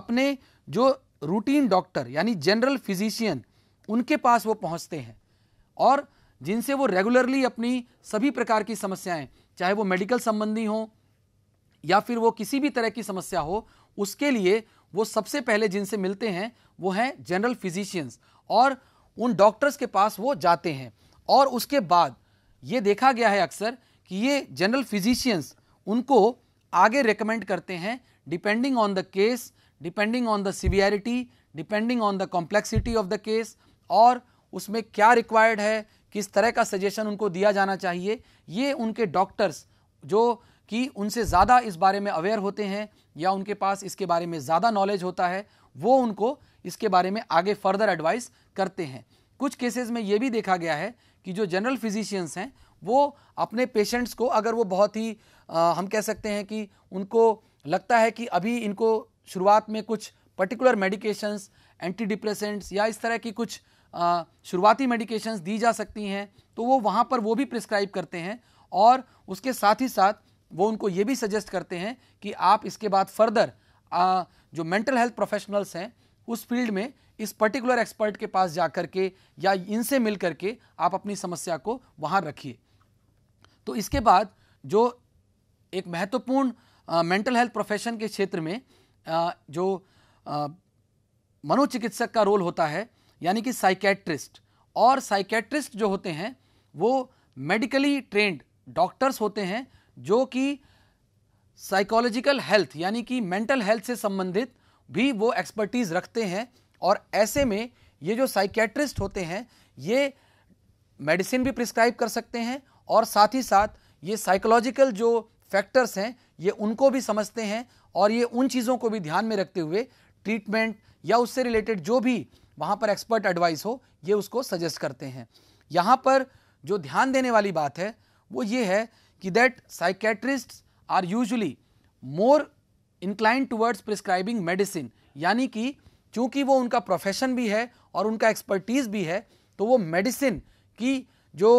अपने जो रूटीन डॉक्टर यानी जनरल फिजिशियन उनके पास वो पहुंचते हैं और जिनसे वो रेगुलरली अपनी सभी प्रकार की समस्याएं चाहे वो मेडिकल संबंधी हों या फिर वो किसी भी तरह की समस्या हो उसके लिए वो सबसे पहले जिनसे मिलते हैं वो हैं जनरल फिजिशियंस और उन डॉक्टर्स के पास वो जाते हैं और उसके बाद ये देखा गया है अक्सर कि ये जनरल फिजिशियंस उनको आगे रिकमेंड करते हैं depending on the case depending on the severity depending on the complexity of the case और उसमें क्या रिक्वायर्ड है किस तरह का सजेशन उनको दिया जाना चाहिए ये उनके डॉक्टर्स जो कि उनसे ज़्यादा इस बारे में अवेयर होते हैं या उनके पास इसके बारे में ज़्यादा नॉलेज होता है वो उनको इसके बारे में आगे फर्दर एडवाइस करते हैं कुछ केसेस में ये भी देखा गया है कि जो जनरल फिजिशियंस हैं वो अपने पेशेंट्स को अगर वो बहुत ही आ, हम कह सकते हैं कि उनको लगता है कि अभी इनको शुरुआत में कुछ पर्टिकुलर मेडिकेशंस एंटी डिप्रेसेंट्स या इस तरह की कुछ शुरुआती मेडिकेशंस दी जा सकती हैं तो वो वहाँ पर वो भी प्रिस्क्राइब करते हैं और उसके साथ ही साथ वो उनको ये भी सजेस्ट करते हैं कि आप इसके बाद फर्दर आ, जो मेंटल हेल्थ प्रोफेशनल्स हैं उस फील्ड में इस पर्टिकुलर एक्सपर्ट के पास जा कर के या इनसे मिल करके के आप अपनी समस्या को वहाँ रखिए तो इसके बाद जो एक महत्वपूर्ण मेंटल हेल्थ प्रोफेशन के क्षेत्र में जो मनोचिकित्सक का रोल होता है यानी कि साइकेट्रिस्ट और साइकेट्रिस्ट जो होते हैं वो मेडिकली ट्रेंड डॉक्टर्स होते हैं जो कि साइकोलॉजिकल हेल्थ यानी कि मेंटल हेल्थ से संबंधित भी वो एक्सपर्टीज़ रखते हैं और ऐसे में ये जो साइकेट्रिस्ट होते हैं ये मेडिसिन भी प्रिस्क्राइब कर सकते हैं और साथ ही साथ ये साइकोलॉजिकल जो फैक्टर्स हैं ये उनको भी समझते हैं और ये उन चीज़ों को भी ध्यान में रखते हुए ट्रीटमेंट या उससे रिलेटेड जो भी वहाँ पर एक्सपर्ट एडवाइस हो ये उसको सजेस्ट करते हैं यहाँ पर जो ध्यान देने वाली बात है वो ये है कि that psychiatrist are usually more incline towards prescribing medicine यानी कि चूँकि वो उनका प्रोफेशन भी है और उनका एक्सपर्टीज़ भी है तो वो मेडिसिन की जो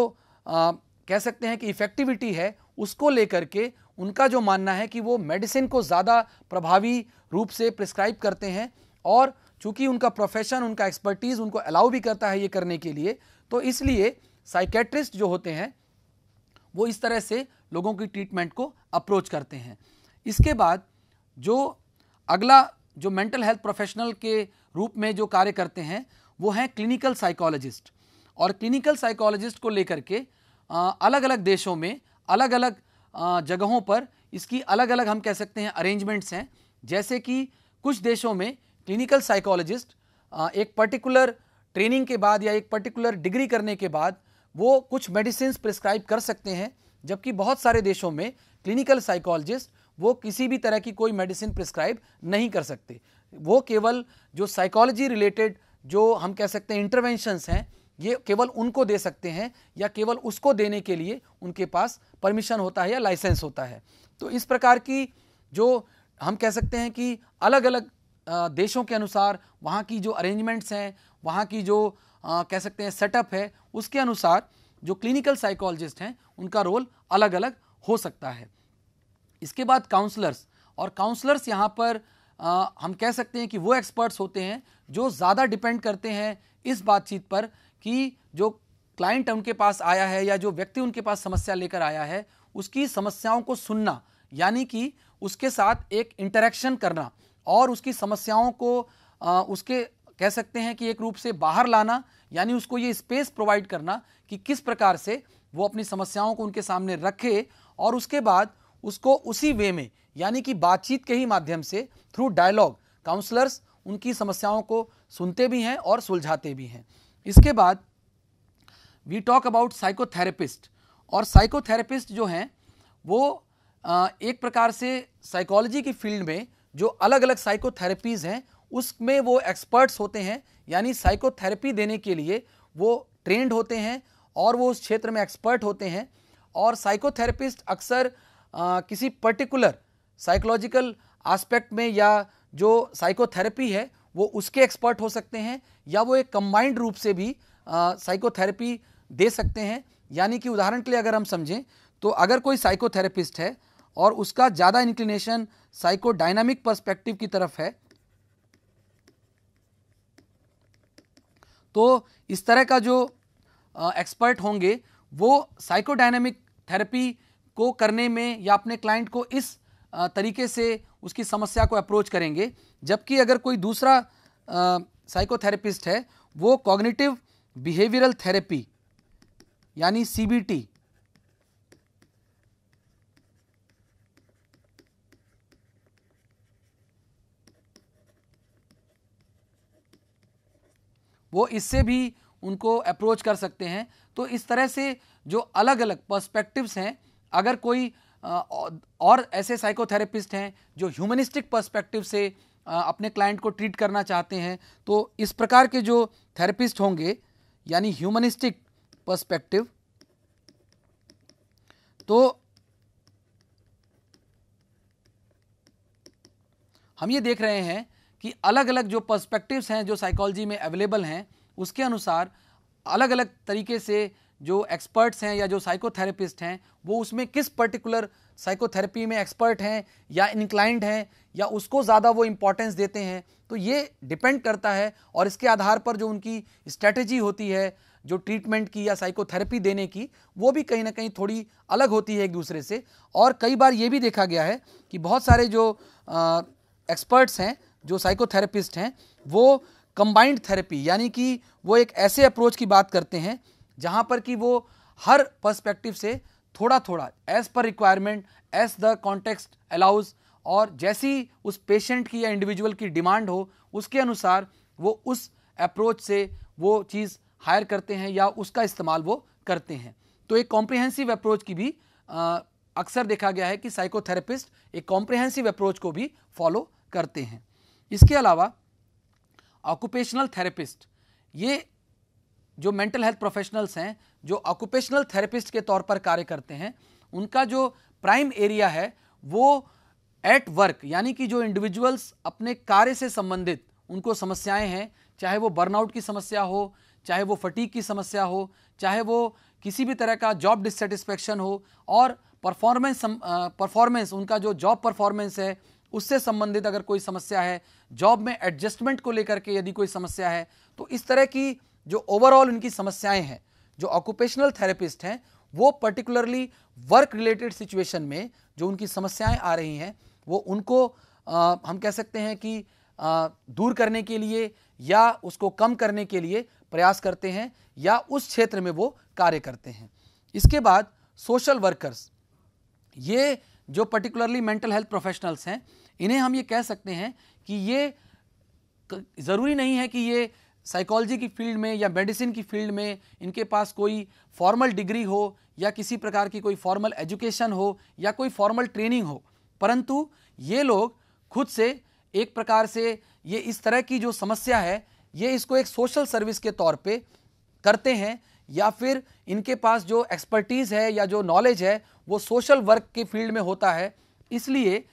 आ, कह सकते हैं कि इफ़ेक्टिविटी है उसको लेकर के उनका जो मानना है कि वो मेडिसिन को ज़्यादा प्रभावी रूप से प्रिस्क्राइब करते हैं और चूँकि उनका प्रोफेशन उनका एक्सपर्टीज़ उनको अलाउ भी करता है ये करने के लिए तो इसलिए साइकेट्रिस्ट जो होते हैं वो इस तरह से लोगों की ट्रीटमेंट को अप्रोच करते हैं इसके बाद जो अगला जो मेंटल हेल्थ प्रोफेशनल के रूप में जो कार्य करते हैं वो हैं क्लिनिकल साइकोलॉजिस्ट और क्लिनिकल साइकोलॉजिस्ट को लेकर के अलग अलग देशों में अलग अलग जगहों पर इसकी अलग अलग हम कह सकते हैं अरेंजमेंट्स हैं जैसे कि कुछ देशों में क्लिनिकल साइकोलॉजिस्ट एक पर्टिकुलर ट्रेनिंग के बाद या एक पर्टिकुलर डिग्री करने के बाद वो कुछ मेडिसिन प्रिस्क्राइब कर सकते हैं जबकि बहुत सारे देशों में क्लिनिकल साइकोलॉजिस्ट वो किसी भी तरह की कोई मेडिसिन प्रिस्क्राइब नहीं कर सकते वो केवल जो साइकोलॉजी रिलेटेड जो हम कह सकते हैं इंटरवेंशंस हैं ये केवल उनको दे सकते हैं या केवल उसको देने के लिए उनके पास परमिशन होता है या लाइसेंस होता है तो इस प्रकार की जो हम कह सकते हैं कि अलग अलग देशों के अनुसार वहाँ की जो अरेंजमेंट्स हैं वहाँ की जो कह सकते हैं सेटअप है उसके अनुसार जो क्लिनिकल साइकोलॉजिस्ट हैं उनका रोल अलग अलग हो सकता है इसके बाद काउंसलर्स और काउंसलर्स यहाँ पर आ, हम कह सकते हैं कि वो एक्सपर्ट्स होते हैं जो ज़्यादा डिपेंड करते हैं इस बातचीत पर कि जो क्लाइंट उनके पास आया है या जो व्यक्ति उनके पास समस्या लेकर आया है उसकी समस्याओं को सुनना यानी कि उसके साथ एक इंटरेक्शन करना और उसकी समस्याओं को आ, उसके कह सकते हैं कि एक रूप से बाहर लाना यानी उसको ये स्पेस प्रोवाइड करना कि किस प्रकार से वो अपनी समस्याओं को उनके सामने रखे और उसके बाद उसको उसी वे में यानी कि बातचीत के ही माध्यम से थ्रू डायलॉग काउंसलर्स उनकी समस्याओं को सुनते भी हैं और सुलझाते भी हैं इसके बाद वी टॉक अबाउट साइकोथेरेपिस्ट और साइकोथेरेपिस्ट जो हैं वो एक प्रकार से साइकोलॉजी की फील्ड में जो अलग अलग साइकोथेरेपीज़ हैं उसमें वो एक्सपर्ट्स होते हैं यानी साइकोथेरेपी देने के लिए वो ट्रेंड होते हैं और वो उस क्षेत्र में एक्सपर्ट होते हैं और साइकोथेरेपिस्ट अक्सर किसी पर्टिकुलर साइकोलॉजिकल आस्पेक्ट में या जो साइकोथेरेपी है वो उसके एक्सपर्ट हो सकते हैं या वो एक कंबाइंड रूप से भी साइकोथेरेपी दे सकते हैं यानी कि उदाहरण के लिए अगर हम समझें तो अगर कोई साइकोथेरेपिस्ट है और उसका ज़्यादा इंक्लिनेशन साइकोडाइनामिक पर्सपेक्टिव की तरफ है तो इस तरह का जो एक्सपर्ट होंगे वो साइकोडाइनामिक थेरेपी को करने में या अपने क्लाइंट को इस तरीके से उसकी समस्या को अप्रोच करेंगे जबकि अगर कोई दूसरा साइकोथेरेपिस्ट है वो कॉग्निटिव बिहेवियरल थेरेपी यानी सीबीटी वो इससे भी उनको अप्रोच कर सकते हैं तो इस तरह से जो अलग अलग पर्सपेक्टिव्स हैं अगर कोई और ऐसे साइकोथेरेपिस्ट हैं जो ह्यूमनिस्टिक पर्सपेक्टिव से अपने क्लाइंट को ट्रीट करना चाहते हैं तो इस प्रकार के जो थेरेपिस्ट होंगे यानी ह्यूमनिस्टिक पर्सपेक्टिव तो हम ये देख रहे हैं कि अलग अलग जो पर्सपेक्टिव्स हैं जो साइकोलॉजी में अवेलेबल हैं उसके अनुसार अलग अलग तरीके से जो एक्सपर्ट्स हैं या जो साइकोथेरेपिस्ट हैं वो उसमें किस पर्टिकुलर साइकोथेरेपी में एक्सपर्ट हैं या इनक्लाइंड हैं या उसको ज़्यादा वो इम्पोर्टेंस देते हैं तो ये डिपेंड करता है और इसके आधार पर जो उनकी स्ट्रेटजी होती है जो ट्रीटमेंट की या साइकोथेरेपी देने की वो भी कहीं ना कहीं थोड़ी अलग होती है एक दूसरे से और कई बार ये भी देखा गया है कि बहुत सारे जो एक्सपर्ट्स हैं जो साइकोथेरेपिस्ट हैं वो कंबाइंड थेरेपी यानी कि वो एक ऐसे अप्रोच की बात करते हैं जहाँ पर कि वो हर पर्सपेक्टिव से थोड़ा थोड़ा as per requirement as the context allows और जैसी उस पेशेंट की या इंडिविजुअल की डिमांड हो उसके अनुसार वो उस अप्रोच से वो चीज़ हायर करते हैं या उसका इस्तेमाल वो करते हैं तो एक कॉम्प्रिहेंसिव अप्रोच की भी अक्सर देखा गया है कि साइकोथेरेपिस्ट एक कॉम्प्रिहेंसिव अप्रोच को भी फॉलो करते हैं इसके अलावा ऑक्यूपेशनल थेरेपिस्ट ये जो मेंटल हेल्थ प्रोफेशनल्स हैं जो ऑक्यूपेशनल थेरेपिस्ट के तौर पर कार्य करते हैं उनका जो प्राइम एरिया है वो एट वर्क यानी कि जो इंडिविजुअल्स अपने कार्य से संबंधित उनको समस्याएं हैं चाहे वो बर्नआउट की समस्या हो चाहे वो फटीक की समस्या हो चाहे वो किसी भी तरह का जॉब डिससेटिस्फेक्शन हो और परफॉर्मेंस परफॉर्मेंस उनका जो जॉब परफॉर्मेंस है उससे संबंधित अगर कोई समस्या है जॉब में एडजस्टमेंट को लेकर के यदि कोई समस्या है तो इस तरह की जो ओवरऑल उनकी समस्याएं हैं जो ऑक्यूपेशनल थेरेपिस्ट हैं वो पर्टिकुलरली वर्क रिलेटेड सिचुएशन में जो उनकी समस्याएं आ रही हैं वो उनको आ, हम कह सकते हैं कि आ, दूर करने के लिए या उसको कम करने के लिए प्रयास करते हैं या उस क्षेत्र में वो कार्य करते हैं इसके बाद सोशल वर्कर्स ये जो पर्टिकुलरली मेंटल हेल्थ प्रोफेशनल्स हैं इन्हें हम ये कह सकते हैं कि ये ज़रूरी नहीं है कि ये साइकोलॉजी की फील्ड में या मेडिसिन की फील्ड में इनके पास कोई फॉर्मल डिग्री हो या किसी प्रकार की कोई फॉर्मल एजुकेशन हो या कोई फॉर्मल ट्रेनिंग हो परंतु ये लोग खुद से एक प्रकार से ये इस तरह की जो समस्या है ये इसको एक सोशल सर्विस के तौर पे करते हैं या फिर इनके पास जो एक्सपर्टीज़ है या जो नॉलेज है वो सोशल वर्क के फील्ड में होता है इसलिए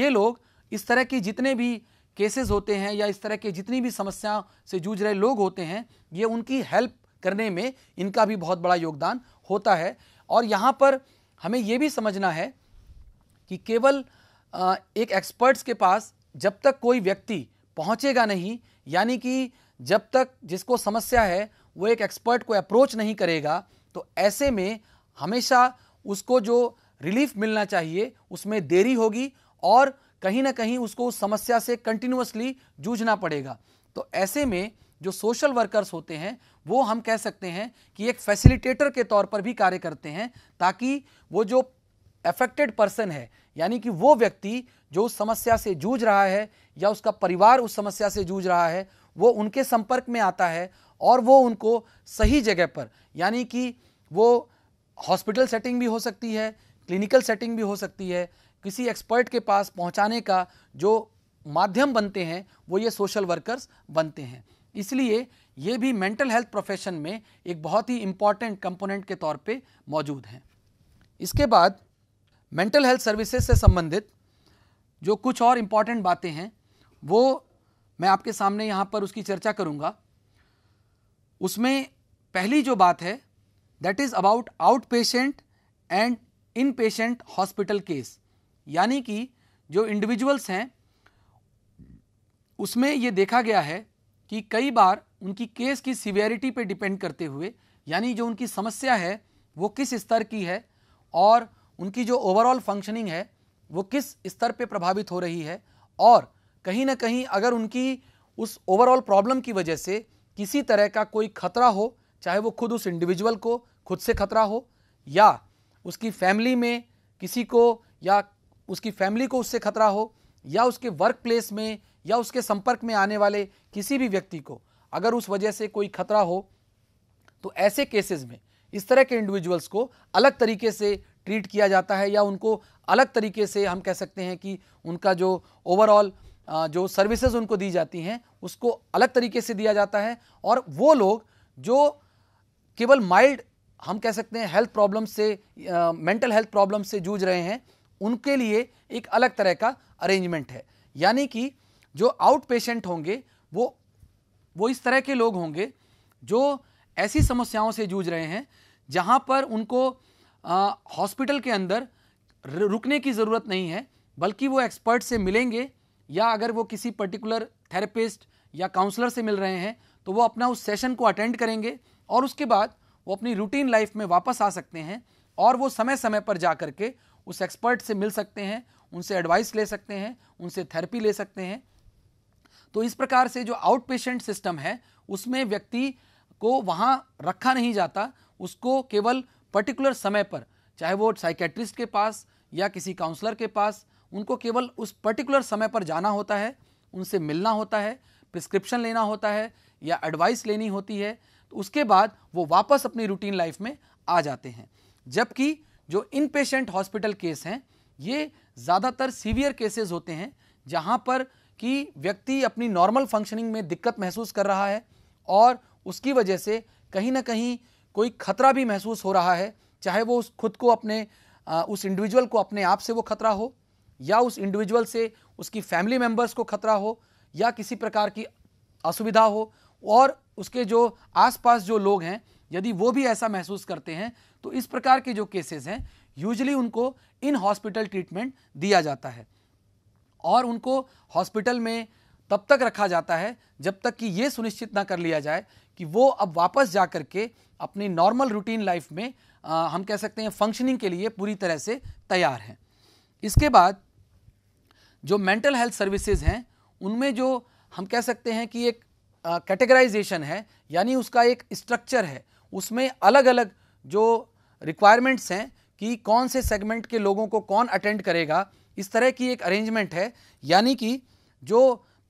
ये लोग इस तरह की जितने भी केसेस होते हैं या इस तरह के जितनी भी समस्या से जूझ रहे लोग होते हैं ये उनकी हेल्प करने में इनका भी बहुत बड़ा योगदान होता है और यहाँ पर हमें ये भी समझना है कि केवल एक एक्सपर्ट्स के पास जब तक कोई व्यक्ति पहुँचेगा नहीं यानी कि जब तक जिसको समस्या है वो एक एक्सपर्ट को अप्रोच नहीं करेगा तो ऐसे में हमेशा उसको जो रिलीफ मिलना चाहिए उसमें देरी होगी और कहीं ना कहीं उसको उस समस्या से कंटिन्यूसली जूझना पड़ेगा तो ऐसे में जो सोशल वर्कर्स होते हैं वो हम कह सकते हैं कि एक फैसिलिटेटर के तौर पर भी कार्य करते हैं ताकि वो जो अफेक्टेड पर्सन है यानी कि वो व्यक्ति जो उस समस्या से जूझ रहा है या उसका परिवार उस समस्या से जूझ रहा है वो उनके संपर्क में आता है और वो उनको सही जगह पर यानी कि वो हॉस्पिटल सेटिंग भी हो सकती है क्लिनिकल सेटिंग भी हो सकती है किसी एक्सपर्ट के पास पहुंचाने का जो माध्यम बनते हैं वो ये सोशल वर्कर्स बनते हैं इसलिए ये भी मेंटल हेल्थ प्रोफेशन में एक बहुत ही इम्पॉर्टेंट कंपोनेंट के तौर पे मौजूद हैं इसके बाद मेंटल हेल्थ सर्विसेज से संबंधित जो कुछ और इम्पॉर्टेंट बातें हैं वो मैं आपके सामने यहाँ पर उसकी चर्चा करूँगा उसमें पहली जो बात है that is about out patient and in patient hospital case यानी कि जो इंडिविजुअल्स हैं उसमें ये देखा गया है कि कई बार उनकी केस की सीवियरिटी पे डिपेंड करते हुए यानी जो उनकी समस्या है वो किस स्तर की है और उनकी जो ओवरऑल फंक्शनिंग है वो किस स्तर पे प्रभावित हो रही है और कहीं ना कहीं अगर उनकी उस ओवरऑल प्रॉब्लम की वजह से किसी तरह का कोई खतरा हो चाहे वो खुद उस इंडिविजुअल को खुद से खतरा हो या उसकी फैमिली में किसी को या उसकी फैमिली को उससे खतरा हो या उसके वर्क प्लेस में या उसके संपर्क में आने वाले किसी भी व्यक्ति को अगर उस वजह से कोई खतरा हो तो ऐसे केसेस में इस तरह के इंडिविजुअल्स को अलग तरीके से ट्रीट किया जाता है या उनको अलग तरीके से हम कह सकते हैं कि उनका जो ओवरऑल जो सर्विसेज उनको दी जाती हैं उसको अलग तरीके से दिया जाता है और वो लोग जो केवल माइल्ड हम कह सकते हैं हेल्थ प्रॉब्लम से मेंटल हेल्थ प्रॉब्लम से जूझ रहे हैं उनके लिए एक अलग तरह का अरेंजमेंट है यानी कि जो आउट पेशेंट होंगे वो वो इस तरह के लोग होंगे जो ऐसी समस्याओं से जूझ रहे हैं जहाँ पर उनको हॉस्पिटल के अंदर रुकने की ज़रूरत नहीं है बल्कि वो एक्सपर्ट से मिलेंगे या अगर वो किसी पर्टिकुलर थेरेपिस्ट या काउंसलर से मिल रहे हैं तो वो अपना उस सेशन को अटेंड करेंगे और उसके बाद वो अपनी रूटीन लाइफ में वापस आ सकते हैं और वो समय समय पर जा कर के उस एक्सपर्ट से मिल सकते हैं उनसे एडवाइस ले सकते हैं उनसे थेरेपी ले सकते हैं तो इस प्रकार से जो आउट पेशेंट सिस्टम है उसमें व्यक्ति को वहाँ रखा नहीं जाता उसको केवल पर्टिकुलर समय पर चाहे वो साइकेट्रिस्ट के पास या किसी काउंसलर के पास उनको केवल उस पर्टिकुलर समय पर जाना होता है उनसे मिलना होता है प्रिस्क्रिप्शन लेना होता है या एडवाइस लेनी होती है तो उसके बाद वो वापस अपनी रूटीन लाइफ में आ जाते हैं जबकि जो इनपेशेंट हॉस्पिटल केस हैं ये ज़्यादातर सीवियर केसेस होते हैं जहाँ पर कि व्यक्ति अपनी नॉर्मल फंक्शनिंग में दिक्कत महसूस कर रहा है और उसकी वजह से कहीं ना कहीं कोई खतरा भी महसूस हो रहा है चाहे वो उस खुद को अपने उस इंडिविजुअल को अपने आप से वो खतरा हो या उस इंडिविजुअल से उसकी फैमिली मेम्बर्स को खतरा हो या किसी प्रकार की असुविधा हो और उसके जो आसपास जो लोग हैं यदि वो भी ऐसा महसूस करते हैं तो इस प्रकार के जो केसेस हैं यूजली उनको इन हॉस्पिटल ट्रीटमेंट दिया जाता है और उनको हॉस्पिटल में तब तक रखा जाता है जब तक कि ये सुनिश्चित ना कर लिया जाए कि वो अब वापस जा कर के अपनी नॉर्मल रूटीन लाइफ में आ, हम कह सकते हैं फंक्शनिंग के लिए पूरी तरह से तैयार हैं इसके बाद जो मेंटल हेल्थ सर्विसेज हैं उनमें जो हम कह सकते हैं कि एक कैटेगराइजेशन है यानी उसका एक स्ट्रक्चर है उसमें अलग अलग जो रिक्वायरमेंट्स हैं कि कौन से सेगमेंट के लोगों को कौन अटेंड करेगा इस तरह की एक अरेंजमेंट है यानी कि जो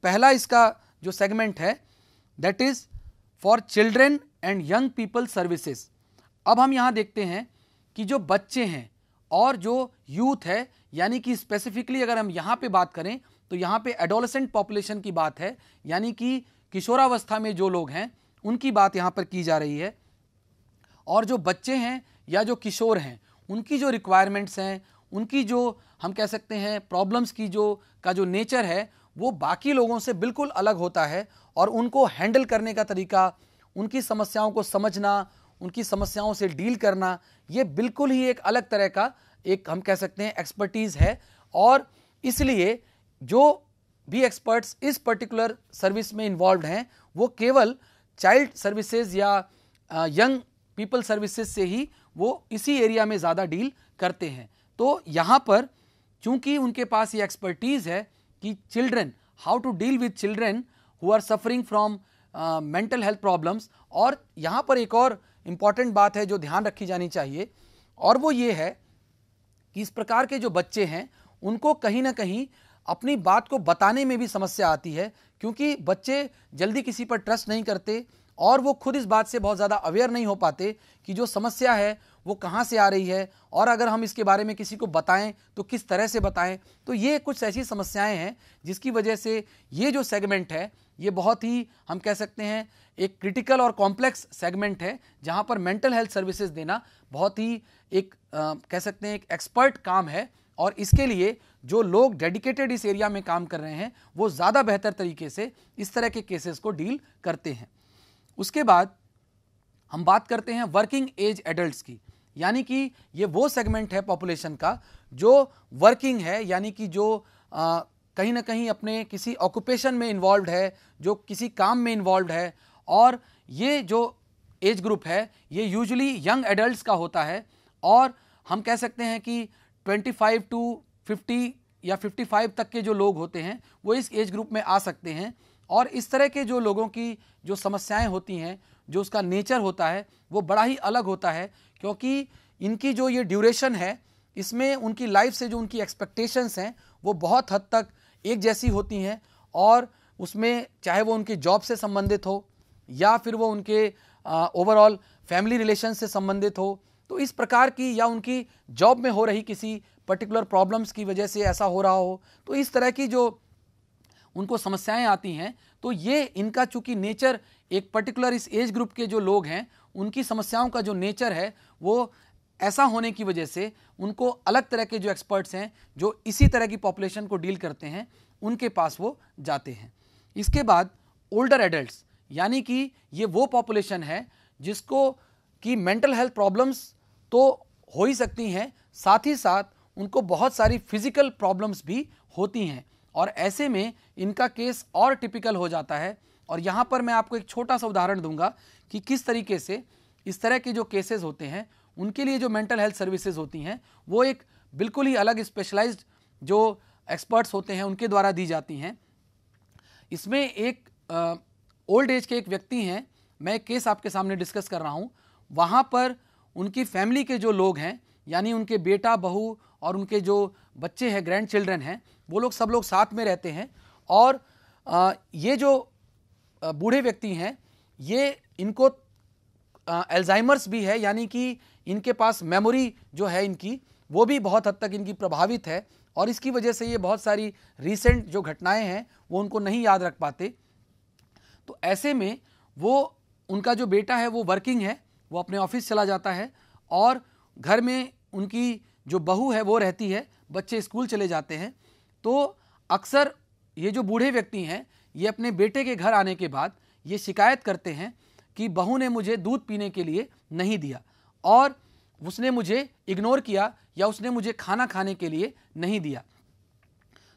पहला इसका जो सेगमेंट है that is for children and young people services अब हम यहाँ देखते हैं कि जो बच्चे हैं और जो यूथ है यानी कि स्पेसिफिकली अगर हम यहाँ पे बात करें तो यहाँ पे एडोलसेंट पॉपुलेशन की बात है यानी कि किशोरावस्था में जो लोग हैं उनकी बात यहाँ पर की जा रही है और जो बच्चे हैं या जो किशोर हैं उनकी जो रिक्वायरमेंट्स हैं उनकी जो हम कह सकते हैं प्रॉब्लम्स की जो का जो नेचर है वो बाकी लोगों से बिल्कुल अलग होता है और उनको हैंडल करने का तरीका उनकी समस्याओं को समझना उनकी समस्याओं से डील करना ये बिल्कुल ही एक अलग तरह का एक हम कह सकते हैं एक्सपर्टीज़ है और इसलिए जो भी एक्सपर्ट्स इस पर्टिकुलर सर्विस में इन्वॉल्व हैं वो केवल चाइल्ड सर्विसेज या यंग पीपल सर्विसेज से ही वो इसी एरिया में ज़्यादा डील करते हैं तो यहाँ पर चूंकि उनके पास ये एक्सपर्टीज़ है कि children how to deal with children who are suffering from mental health problems और यहाँ पर एक और इम्पॉर्टेंट बात है जो ध्यान रखी जानी चाहिए और वो ये है कि इस प्रकार के जो बच्चे हैं उनको कहीं ना कहीं अपनी बात को बताने में भी समस्या आती है क्योंकि बच्चे जल्दी किसी पर ट्रस्ट नहीं करते और वो खुद इस बात से बहुत ज़्यादा अवेयर नहीं हो पाते कि जो समस्या है वो कहाँ से आ रही है और अगर हम इसके बारे में किसी को बताएं तो किस तरह से बताएं तो ये कुछ ऐसी समस्याएं हैं जिसकी वजह से ये जो सेगमेंट है ये बहुत ही हम कह सकते हैं एक क्रिटिकल और कॉम्प्लेक्स सेगमेंट है जहाँ पर मेंटल हेल्थ सर्विसेज देना बहुत ही एक आ, कह सकते हैं एक एक्सपर्ट काम है और इसके लिए जो लोग डेडिकेटेड इस एरिया में काम कर रहे हैं वो ज़्यादा बेहतर तरीके से इस तरह के केसेस को डील करते हैं उसके बाद हम बात करते हैं वर्किंग एज एडल्ट की यानी कि ये वो सेगमेंट है पॉपुलेशन का जो वर्किंग है यानी कि जो आ, कहीं ना कहीं अपने किसी ऑक्यूपेशन में इन्वॉल्व है जो किसी काम में इन्वॉल्व है और ये जो एज ग्रुप है ये यूजुअली यंग एडल्ट का होता है और हम कह सकते हैं कि 25 टू 50 या 55 तक के जो लोग होते हैं वो इस एज ग्रुप में आ सकते हैं और इस तरह के जो लोगों की जो समस्याएं होती हैं जो उसका नेचर होता है वो बड़ा ही अलग होता है क्योंकि इनकी जो ये ड्यूरेशन है इसमें उनकी लाइफ से जो उनकी एक्सपेक्टेशंस हैं वो बहुत हद तक एक जैसी होती हैं और उसमें चाहे वो उनके जॉब से संबंधित हो या फिर वो उनके ओवरऑल फैमिली रिलेशन से संबंधित हो तो इस प्रकार की या उनकी जॉब में हो रही किसी पर्टिकुलर प्रॉब्लम्स की वजह से ऐसा हो रहा हो तो इस तरह की जो उनको समस्याएं आती हैं तो ये इनका चूंकि नेचर एक पर्टिकुलर इस एज ग्रुप के जो लोग हैं उनकी समस्याओं का जो नेचर है वो ऐसा होने की वजह से उनको अलग तरह के जो एक्सपर्ट्स हैं जो इसी तरह की पॉपुलेशन को डील करते हैं उनके पास वो जाते हैं इसके बाद ओल्डर एडल्ट यानी कि ये वो पॉपुलेशन है जिसको कि मेंटल हेल्थ प्रॉब्लम्स तो हो ही सकती हैं साथ ही साथ उनको बहुत सारी फिजिकल प्रॉब्लम्स भी होती हैं और ऐसे में इनका केस और टिपिकल हो जाता है और यहाँ पर मैं आपको एक छोटा सा उदाहरण दूंगा कि किस तरीके से इस तरह के जो केसेस होते हैं उनके लिए जो मेंटल हेल्थ सर्विसेज होती हैं वो एक बिल्कुल ही अलग स्पेशलाइज्ड जो एक्सपर्ट्स होते हैं उनके द्वारा दी जाती हैं इसमें एक ओल्ड एज के एक व्यक्ति हैं मैं एक केस आपके सामने डिस्कस कर रहा हूँ वहाँ पर उनकी फैमिली के जो लोग हैं यानी उनके बेटा बहू और उनके जो बच्चे हैं ग्रैंड चिल्ड्रन हैं वो लोग सब लोग साथ में रहते हैं और ये जो बूढ़े व्यक्ति हैं ये इनको एल्जाइमर्स भी है यानी कि इनके पास मेमोरी जो है इनकी वो भी बहुत हद तक इनकी प्रभावित है और इसकी वजह से ये बहुत सारी रिसेंट जो घटनाएं हैं वो उनको नहीं याद रख पाते तो ऐसे में वो उनका जो बेटा है वो वर्किंग है वो अपने ऑफिस चला जाता है और घर में उनकी जो बहू है वो रहती है बच्चे स्कूल चले जाते हैं तो अक्सर ये जो बूढ़े व्यक्ति हैं ये अपने बेटे के घर आने के बाद ये शिकायत करते हैं कि बहू ने मुझे दूध पीने के लिए नहीं दिया और उसने मुझे इग्नोर किया या उसने मुझे खाना खाने के लिए नहीं दिया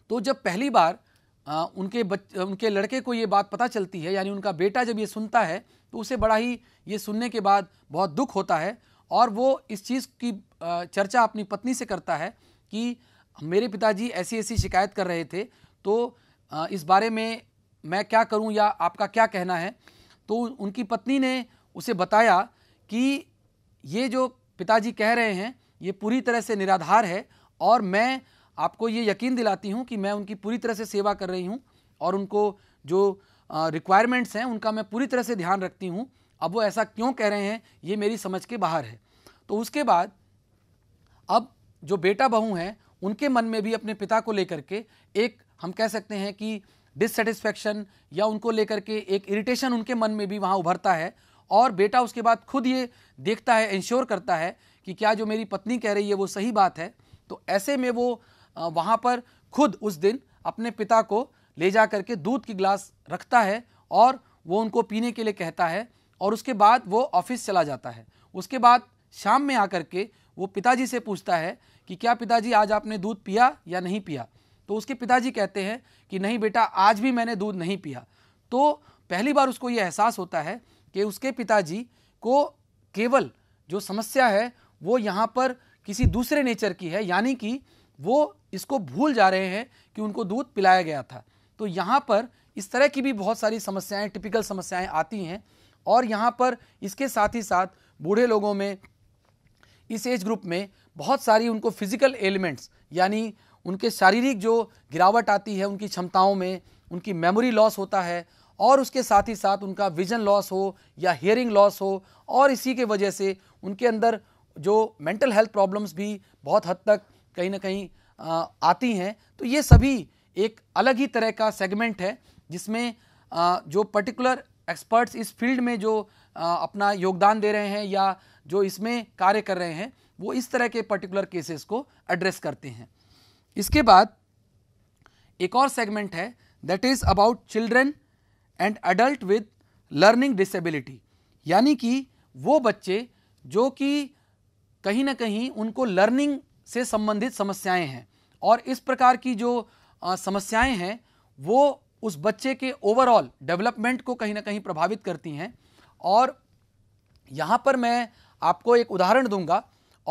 तो जब पहली बार आ, उनके बच उनके लड़के को ये बात पता चलती है यानी उनका बेटा जब ये सुनता है तो उसे बड़ा ही ये सुनने के बाद बहुत दुख होता है और वो इस चीज़ की चर्चा अपनी पत्नी से करता है कि मेरे पिताजी ऐसी ऐसी शिकायत कर रहे थे तो इस बारे में मैं क्या करूं या आपका क्या कहना है तो उनकी पत्नी ने उसे बताया कि ये जो पिताजी कह रहे हैं ये पूरी तरह से निराधार है और मैं आपको ये यकीन दिलाती हूँ कि मैं उनकी पूरी तरह से सेवा कर रही हूँ और उनको जो रिक्वायरमेंट्स हैं उनका मैं पूरी तरह से ध्यान रखती हूँ अब वो ऐसा क्यों कह रहे हैं ये मेरी समझ के बाहर है तो उसके बाद अब जो बेटा बहू हैं उनके मन में भी अपने पिता को लेकर के एक हम कह सकते हैं कि डिससेटिस्फैक्शन या उनको लेकर के एक इरिटेशन उनके मन में भी वहाँ उभरता है और बेटा उसके बाद खुद ये देखता है इंश्योर करता है कि क्या जो मेरी पत्नी कह रही है वो सही बात है तो ऐसे में वो वहाँ पर खुद उस दिन अपने पिता को ले जा करके दूध की गिलास रखता है और वो उनको पीने के लिए कहता है और उसके बाद वो ऑफिस चला जाता है उसके बाद शाम में आकर के वो पिताजी से पूछता है कि क्या पिताजी आज आपने दूध पिया या नहीं पिया तो उसके पिताजी कहते हैं कि नहीं बेटा आज भी मैंने दूध नहीं पिया तो पहली बार उसको ये एहसास होता है कि उसके पिताजी को केवल जो समस्या है वो यहाँ पर किसी दूसरे नेचर की है यानी कि वो इसको भूल जा रहे हैं कि उनको दूध पिलाया गया था तो यहाँ पर इस तरह की भी बहुत सारी समस्याएं टिपिकल समस्याएं आती हैं और यहाँ पर इसके साथ ही साथ बूढ़े लोगों में इस एज ग्रुप में बहुत सारी उनको फिजिकल एलिमेंट्स यानी उनके शारीरिक जो गिरावट आती है उनकी क्षमताओं में उनकी मेमोरी लॉस होता है और उसके साथ ही साथ उनका विजन लॉस हो या हियरिंग लॉस हो और इसी के वजह से उनके अंदर जो मेंटल हेल्थ प्रॉब्लम्स भी बहुत हद तक कहीं ना कहीं आती हैं तो ये सभी एक अलग ही तरह का सेगमेंट है जिसमें जो पर्टिकुलर एक्सपर्ट्स इस फील्ड में जो आ, अपना योगदान दे रहे हैं या जो इसमें कार्य कर रहे हैं वो इस तरह के पर्टिकुलर केसेस को एड्रेस करते हैं इसके बाद एक और सेगमेंट है that is about children and adult with learning disability यानी कि वो बच्चे जो कि कहीं ना कहीं उनको लर्निंग से संबंधित समस्याएं हैं और इस प्रकार की जो समस्याएं हैं वो उस बच्चे के ओवरऑल डेवलपमेंट को कहीं ना कहीं प्रभावित करती हैं और यहाँ पर मैं आपको एक उदाहरण दूंगा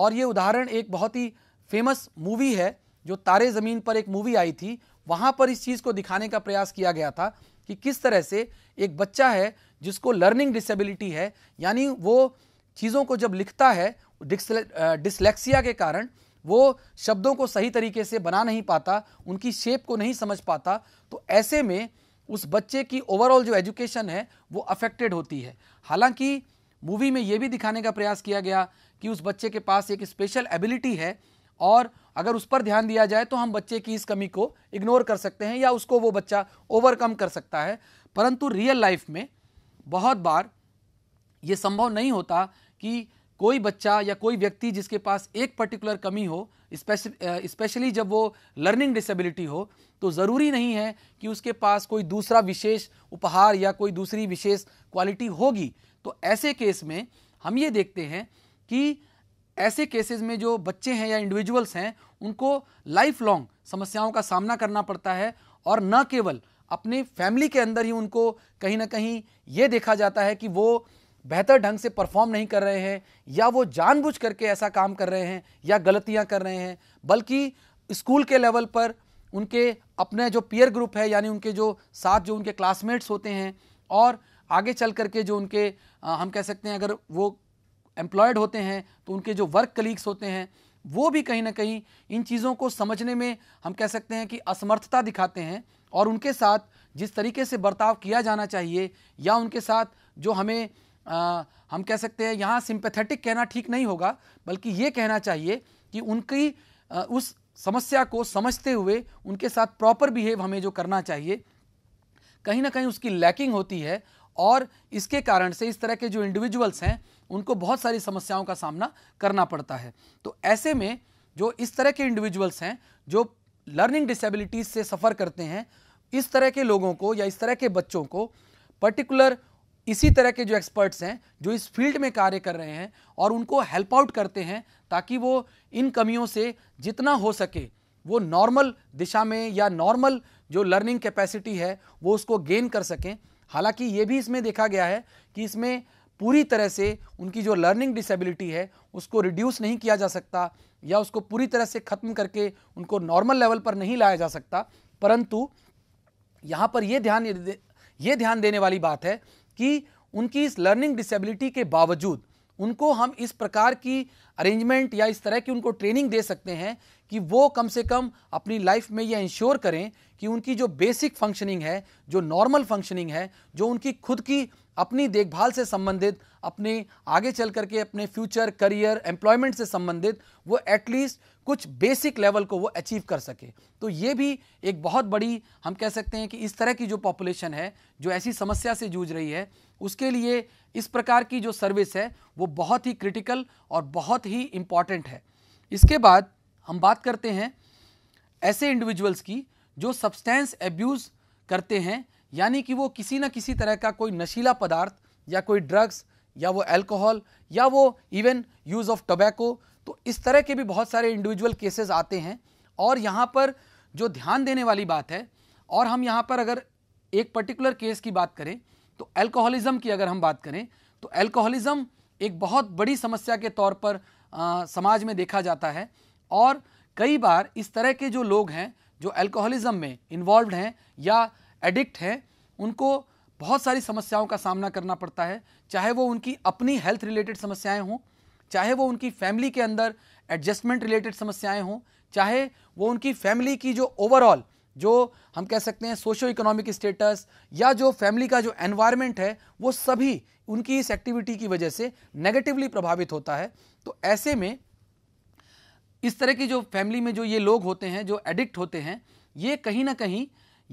और ये उदाहरण एक बहुत ही फेमस मूवी है जो तारे ज़मीन पर एक मूवी आई थी वहाँ पर इस चीज़ को दिखाने का प्रयास किया गया था कि किस तरह से एक बच्चा है जिसको लर्निंग डिसेबिलिटी है यानी वो चीज़ों को जब लिखता है डिसलेक्सिया के कारण वो शब्दों को सही तरीके से बना नहीं पाता उनकी शेप को नहीं समझ पाता तो ऐसे में उस बच्चे की ओवरऑल जो एजुकेशन है वो अफेक्टेड होती है हालांकि मूवी में ये भी दिखाने का प्रयास किया गया कि उस बच्चे के पास एक स्पेशल एबिलिटी है और अगर उस पर ध्यान दिया जाए तो हम बच्चे की इस कमी को इग्नोर कर सकते हैं या उसको वो बच्चा ओवरकम कर सकता है परंतु रियल लाइफ में बहुत बार ये संभव नहीं होता कि कोई बच्चा या कोई व्यक्ति जिसके पास एक पर्टिकुलर कमी हो स्पेशली जब वो लर्निंग डिसेबिलिटी हो तो ज़रूरी नहीं है कि उसके पास कोई दूसरा विशेष उपहार या कोई दूसरी विशेष क्वालिटी होगी तो ऐसे केस में हम ये देखते हैं कि ऐसे केसेस में जो बच्चे हैं या इंडिविजुअल्स हैं उनको लाइफ लॉन्ग समस्याओं का सामना करना पड़ता है और न केवल अपने फैमिली के अंदर ही उनको कहीं ना कहीं ये देखा जाता है कि वो बेहतर ढंग से परफॉर्म नहीं कर रहे हैं या वो जानबूझ करके ऐसा काम कर रहे हैं या गलतियां कर रहे हैं बल्कि स्कूल के लेवल पर उनके अपने जो पीयर ग्रुप है यानी उनके जो साथ जो उनके क्लासमेट्स होते हैं और आगे चल करके जो उनके आ, हम कह सकते हैं अगर वो एम्प्लॉयड होते हैं तो उनके जो वर्क कलीग्स होते हैं वो भी कहीं ना कहीं इन चीज़ों को समझने में हम कह सकते हैं कि असमर्थता दिखाते हैं और उनके साथ जिस तरीके से बर्ताव किया जाना चाहिए या उनके साथ जो हमें आ, हम कह सकते हैं यहाँ सिंपैथेटिक कहना ठीक नहीं होगा बल्कि ये कहना चाहिए कि उनकी आ, उस समस्या को समझते हुए उनके साथ प्रॉपर बिहेव हमें जो करना चाहिए कहीं ना कहीं उसकी लैकिंग होती है और इसके कारण से इस तरह के जो इंडिविजुअल्स हैं उनको बहुत सारी समस्याओं का सामना करना पड़ता है तो ऐसे में जो इस तरह के इंडिविजुअल्स हैं जो लर्निंग डिसेबिलिटीज़ से सफ़र करते हैं इस तरह के लोगों को या इस तरह के बच्चों को पर्टिकुलर इसी तरह के जो एक्सपर्ट्स हैं जो इस फील्ड में कार्य कर रहे हैं और उनको हेल्प आउट करते हैं ताकि वो इन कमियों से जितना हो सके वो नॉर्मल दिशा में या नॉर्मल जो लर्निंग कैपेसिटी है वो उसको गेन कर सकें हालांकि ये भी इसमें देखा गया है कि इसमें पूरी तरह से उनकी जो लर्निंग डिसेबिलिटी है उसको रिड्यूस नहीं किया जा सकता या उसको पूरी तरह से ख़त्म करके उनको नॉर्मल लेवल पर नहीं लाया जा सकता परंतु यहाँ पर ये ध्यान ये ध्यान देने वाली बात है कि उनकी इस लर्निंग डिसेबिलिटी के बावजूद उनको हम इस प्रकार की अरेंजमेंट या इस तरह की उनको ट्रेनिंग दे सकते हैं कि वो कम से कम अपनी लाइफ में यह इंश्योर करें कि उनकी जो बेसिक फंक्शनिंग है जो नॉर्मल फंक्शनिंग है जो उनकी खुद की अपनी देखभाल से संबंधित अपने आगे चल करके अपने फ्यूचर करियर एम्प्लॉयमेंट से संबंधित वो एटलीस्ट कुछ बेसिक लेवल को वो अचीव कर सके तो ये भी एक बहुत बड़ी हम कह सकते हैं कि इस तरह की जो पॉपुलेशन है जो ऐसी समस्या से जूझ रही है उसके लिए इस प्रकार की जो सर्विस है वो बहुत ही क्रिटिकल और बहुत ही इम्पॉर्टेंट है इसके बाद हम बात करते हैं ऐसे इंडिविजुअल्स की जो सब्सटेंस एब्यूज़ करते हैं यानी कि वो किसी न किसी तरह का कोई नशीला पदार्थ या कोई ड्रग्स या वो अल्कोहल या वो इवन यूज़ ऑफ टोबैको तो इस तरह के भी बहुत सारे इंडिविजुअल केसेस आते हैं और यहाँ पर जो ध्यान देने वाली बात है और हम यहाँ पर अगर एक पर्टिकुलर केस की बात करें तो एल्कोहलिज़म की अगर हम बात करें तो एल्कोहलिज्म एक बहुत बड़ी समस्या के तौर पर आ, समाज में देखा जाता है और कई बार इस तरह के जो लोग हैं जो एल्कोहलिज़म में इन्वॉल्व हैं या एडिक्ट हैं उनको बहुत सारी समस्याओं का सामना करना पड़ता है चाहे वो उनकी अपनी हेल्थ रिलेटेड समस्याएं हों चाहे वो उनकी फैमिली के अंदर एडजस्टमेंट रिलेटेड समस्याएं हों चाहे वो उनकी फैमिली की जो ओवरऑल जो हम कह सकते हैं सोशो इकोनॉमिक स्टेटस या जो फैमिली का जो एनवायरनमेंट है वो सभी उनकी इस एक्टिविटी की वजह से नेगेटिवली प्रभावित होता है तो ऐसे में इस तरह की जो फैमिली में जो ये लोग होते हैं जो एडिक्ट होते हैं ये कहीं ना कहीं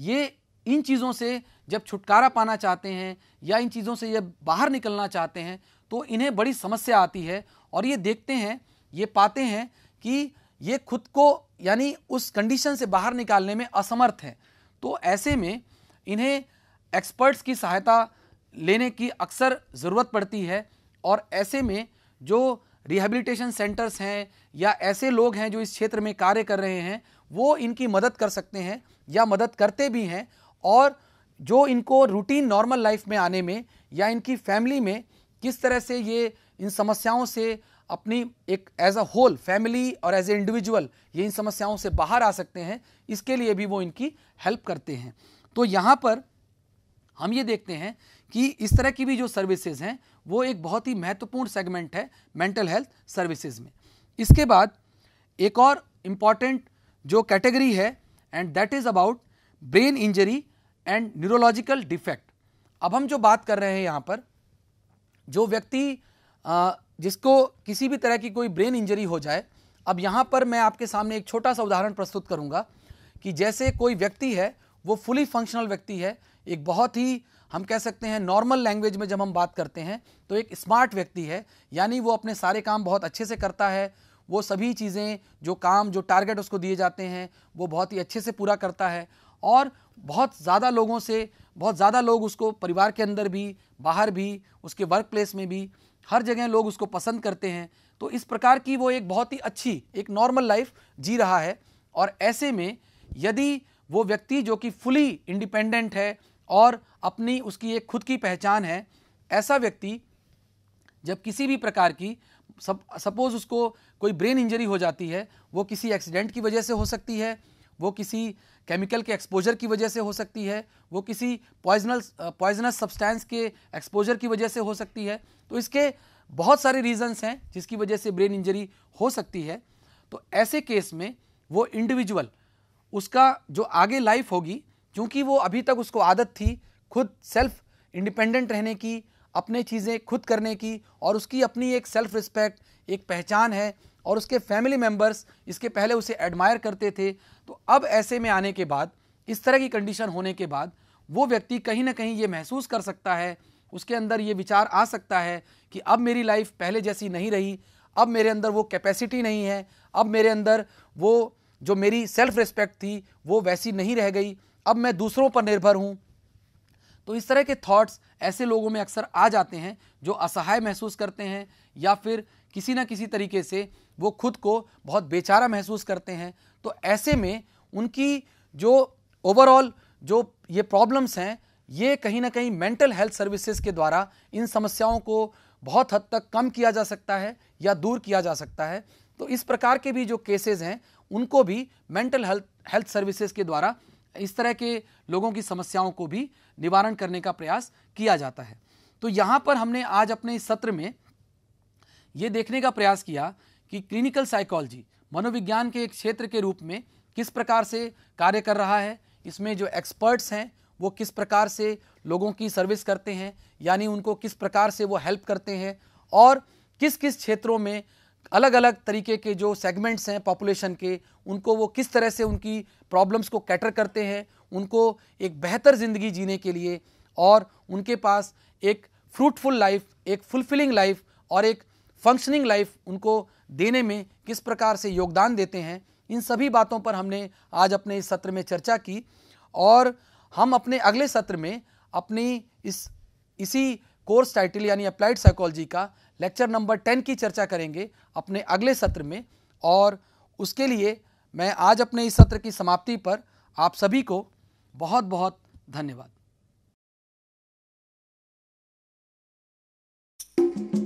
ये इन चीज़ों से जब छुटकारा पाना चाहते हैं या इन चीज़ों से ये बाहर निकलना चाहते हैं तो इन्हें बड़ी समस्या आती है और ये देखते हैं ये पाते हैं कि ये खुद को यानी उस कंडीशन से बाहर निकालने में असमर्थ है तो ऐसे में इन्हें एक्सपर्ट्स की सहायता लेने की अक्सर ज़रूरत पड़ती है और ऐसे में जो रिहेबिलिटेशन सेंटर्स हैं या ऐसे लोग हैं जो इस क्षेत्र में कार्य कर रहे हैं वो इनकी मदद कर सकते हैं या मदद करते भी हैं और जो इनको रूटीन नॉर्मल लाइफ में आने में या इनकी फैमिली में किस तरह से ये इन समस्याओं से अपनी एक एज अ होल फैमिली और एज ए इंडिविजुअल ये इन समस्याओं से बाहर आ सकते हैं इसके लिए भी वो इनकी हेल्प करते हैं तो यहाँ पर हम ये देखते हैं कि इस तरह की भी जो सर्विसेज हैं वो एक बहुत ही महत्वपूर्ण सेगमेंट है मेंटल हेल्थ सर्विसेज में इसके बाद एक और इम्पॉर्टेंट जो कैटेगरी है and that is about brain injury and neurological defect अब हम जो बात कर रहे हैं यहाँ पर जो व्यक्ति जिसको किसी भी तरह की कोई ब्रेन इंजरी हो जाए अब यहाँ पर मैं आपके सामने एक छोटा सा उदाहरण प्रस्तुत करूँगा कि जैसे कोई व्यक्ति है वो फुली फंक्शनल व्यक्ति है एक बहुत ही हम कह सकते हैं नॉर्मल लैंग्वेज में जब हम बात करते हैं तो एक स्मार्ट व्यक्ति है यानी वो अपने सारे काम बहुत अच्छे से करता है वो सभी चीज़ें जो काम जो टारगेट उसको दिए जाते हैं वो बहुत ही अच्छे से पूरा करता है और बहुत ज़्यादा लोगों से बहुत ज़्यादा लोग उसको परिवार के अंदर भी बाहर भी उसके वर्क प्लेस में भी हर जगह लोग उसको पसंद करते हैं तो इस प्रकार की वो एक बहुत ही अच्छी एक नॉर्मल लाइफ जी रहा है और ऐसे में यदि वो व्यक्ति जो कि फुली इंडिपेंडेंट है और अपनी उसकी एक खुद की पहचान है ऐसा व्यक्ति जब किसी भी प्रकार की सपोज़ उसको कोई ब्रेन इंजरी हो जाती है वो किसी एक्सीडेंट की वजह से हो सकती है वो किसी केमिकल के एक्सपोजर की वजह से हो सकती है वो किसी पॉइजनल पॉइजनस सब्सटेंस के एक्सपोजर की वजह से हो सकती है तो इसके बहुत सारे रीजंस हैं जिसकी वजह से ब्रेन इंजरी हो सकती है तो ऐसे केस में वो इंडिविजुअल उसका जो आगे लाइफ होगी क्योंकि वो अभी तक उसको आदत थी खुद सेल्फ इंडिपेंडेंट रहने की अपने चीज़ें खुद करने की और उसकी अपनी एक सेल्फ रिस्पेक्ट एक पहचान है और उसके फैमिली मेम्बर्स इसके पहले उसे एडमायर करते थे तो अब ऐसे में आने के बाद इस तरह की कंडीशन होने के बाद वो व्यक्ति कहीं ना कहीं ये महसूस कर सकता है उसके अंदर ये विचार आ सकता है कि अब मेरी लाइफ पहले जैसी नहीं रही अब मेरे अंदर वो कैपेसिटी नहीं है अब मेरे अंदर वो जो मेरी सेल्फ रिस्पेक्ट थी वो वैसी नहीं रह गई अब मैं दूसरों पर निर्भर हूँ तो इस तरह के थॉट्स ऐसे लोगों में अक्सर आ जाते हैं जो असहाय महसूस करते हैं या फिर किसी न किसी तरीके से वो खुद को बहुत बेचारा महसूस करते हैं तो ऐसे में उनकी जो ओवरऑल जो ये प्रॉब्लम्स हैं ये कहीं ना कहीं मेंटल हेल्थ सर्विसेज के द्वारा इन समस्याओं को बहुत हद तक कम किया जा सकता है या दूर किया जा सकता है तो इस प्रकार के भी जो केसेज हैं उनको भी मेंटल हेल्थ हेल्थ सर्विसेज के द्वारा इस तरह के लोगों की समस्याओं को भी निवारण करने का प्रयास किया जाता है तो यहाँ पर हमने आज अपने इस सत्र में ये देखने का प्रयास किया कि क्लिनिकल साइकोलॉजी मनोविज्ञान के एक क्षेत्र के रूप में किस प्रकार से कार्य कर रहा है इसमें जो एक्सपर्ट्स हैं वो किस प्रकार से लोगों की सर्विस करते हैं यानी उनको किस प्रकार से वो हेल्प करते हैं और किस किस क्षेत्रों में अलग अलग तरीके के जो सेगमेंट्स हैं पॉपुलेशन के उनको वो किस तरह से उनकी प्रॉब्लम्स को कैटर करते हैं उनको एक बेहतर ज़िंदगी जीने के लिए और उनके पास एक फ्रूटफुल लाइफ एक फुलफिलिंग लाइफ और एक फंक्शनिंग लाइफ उनको देने में किस प्रकार से योगदान देते हैं इन सभी बातों पर हमने आज अपने इस सत्र में चर्चा की और हम अपने अगले सत्र में अपनी इस इसी कोर्स टाइटल यानी अप्लाइड साइकोलॉजी का लेक्चर नंबर टेन की चर्चा करेंगे अपने अगले सत्र में और उसके लिए मैं आज अपने इस सत्र की समाप्ति पर आप सभी को बहुत बहुत धन्यवाद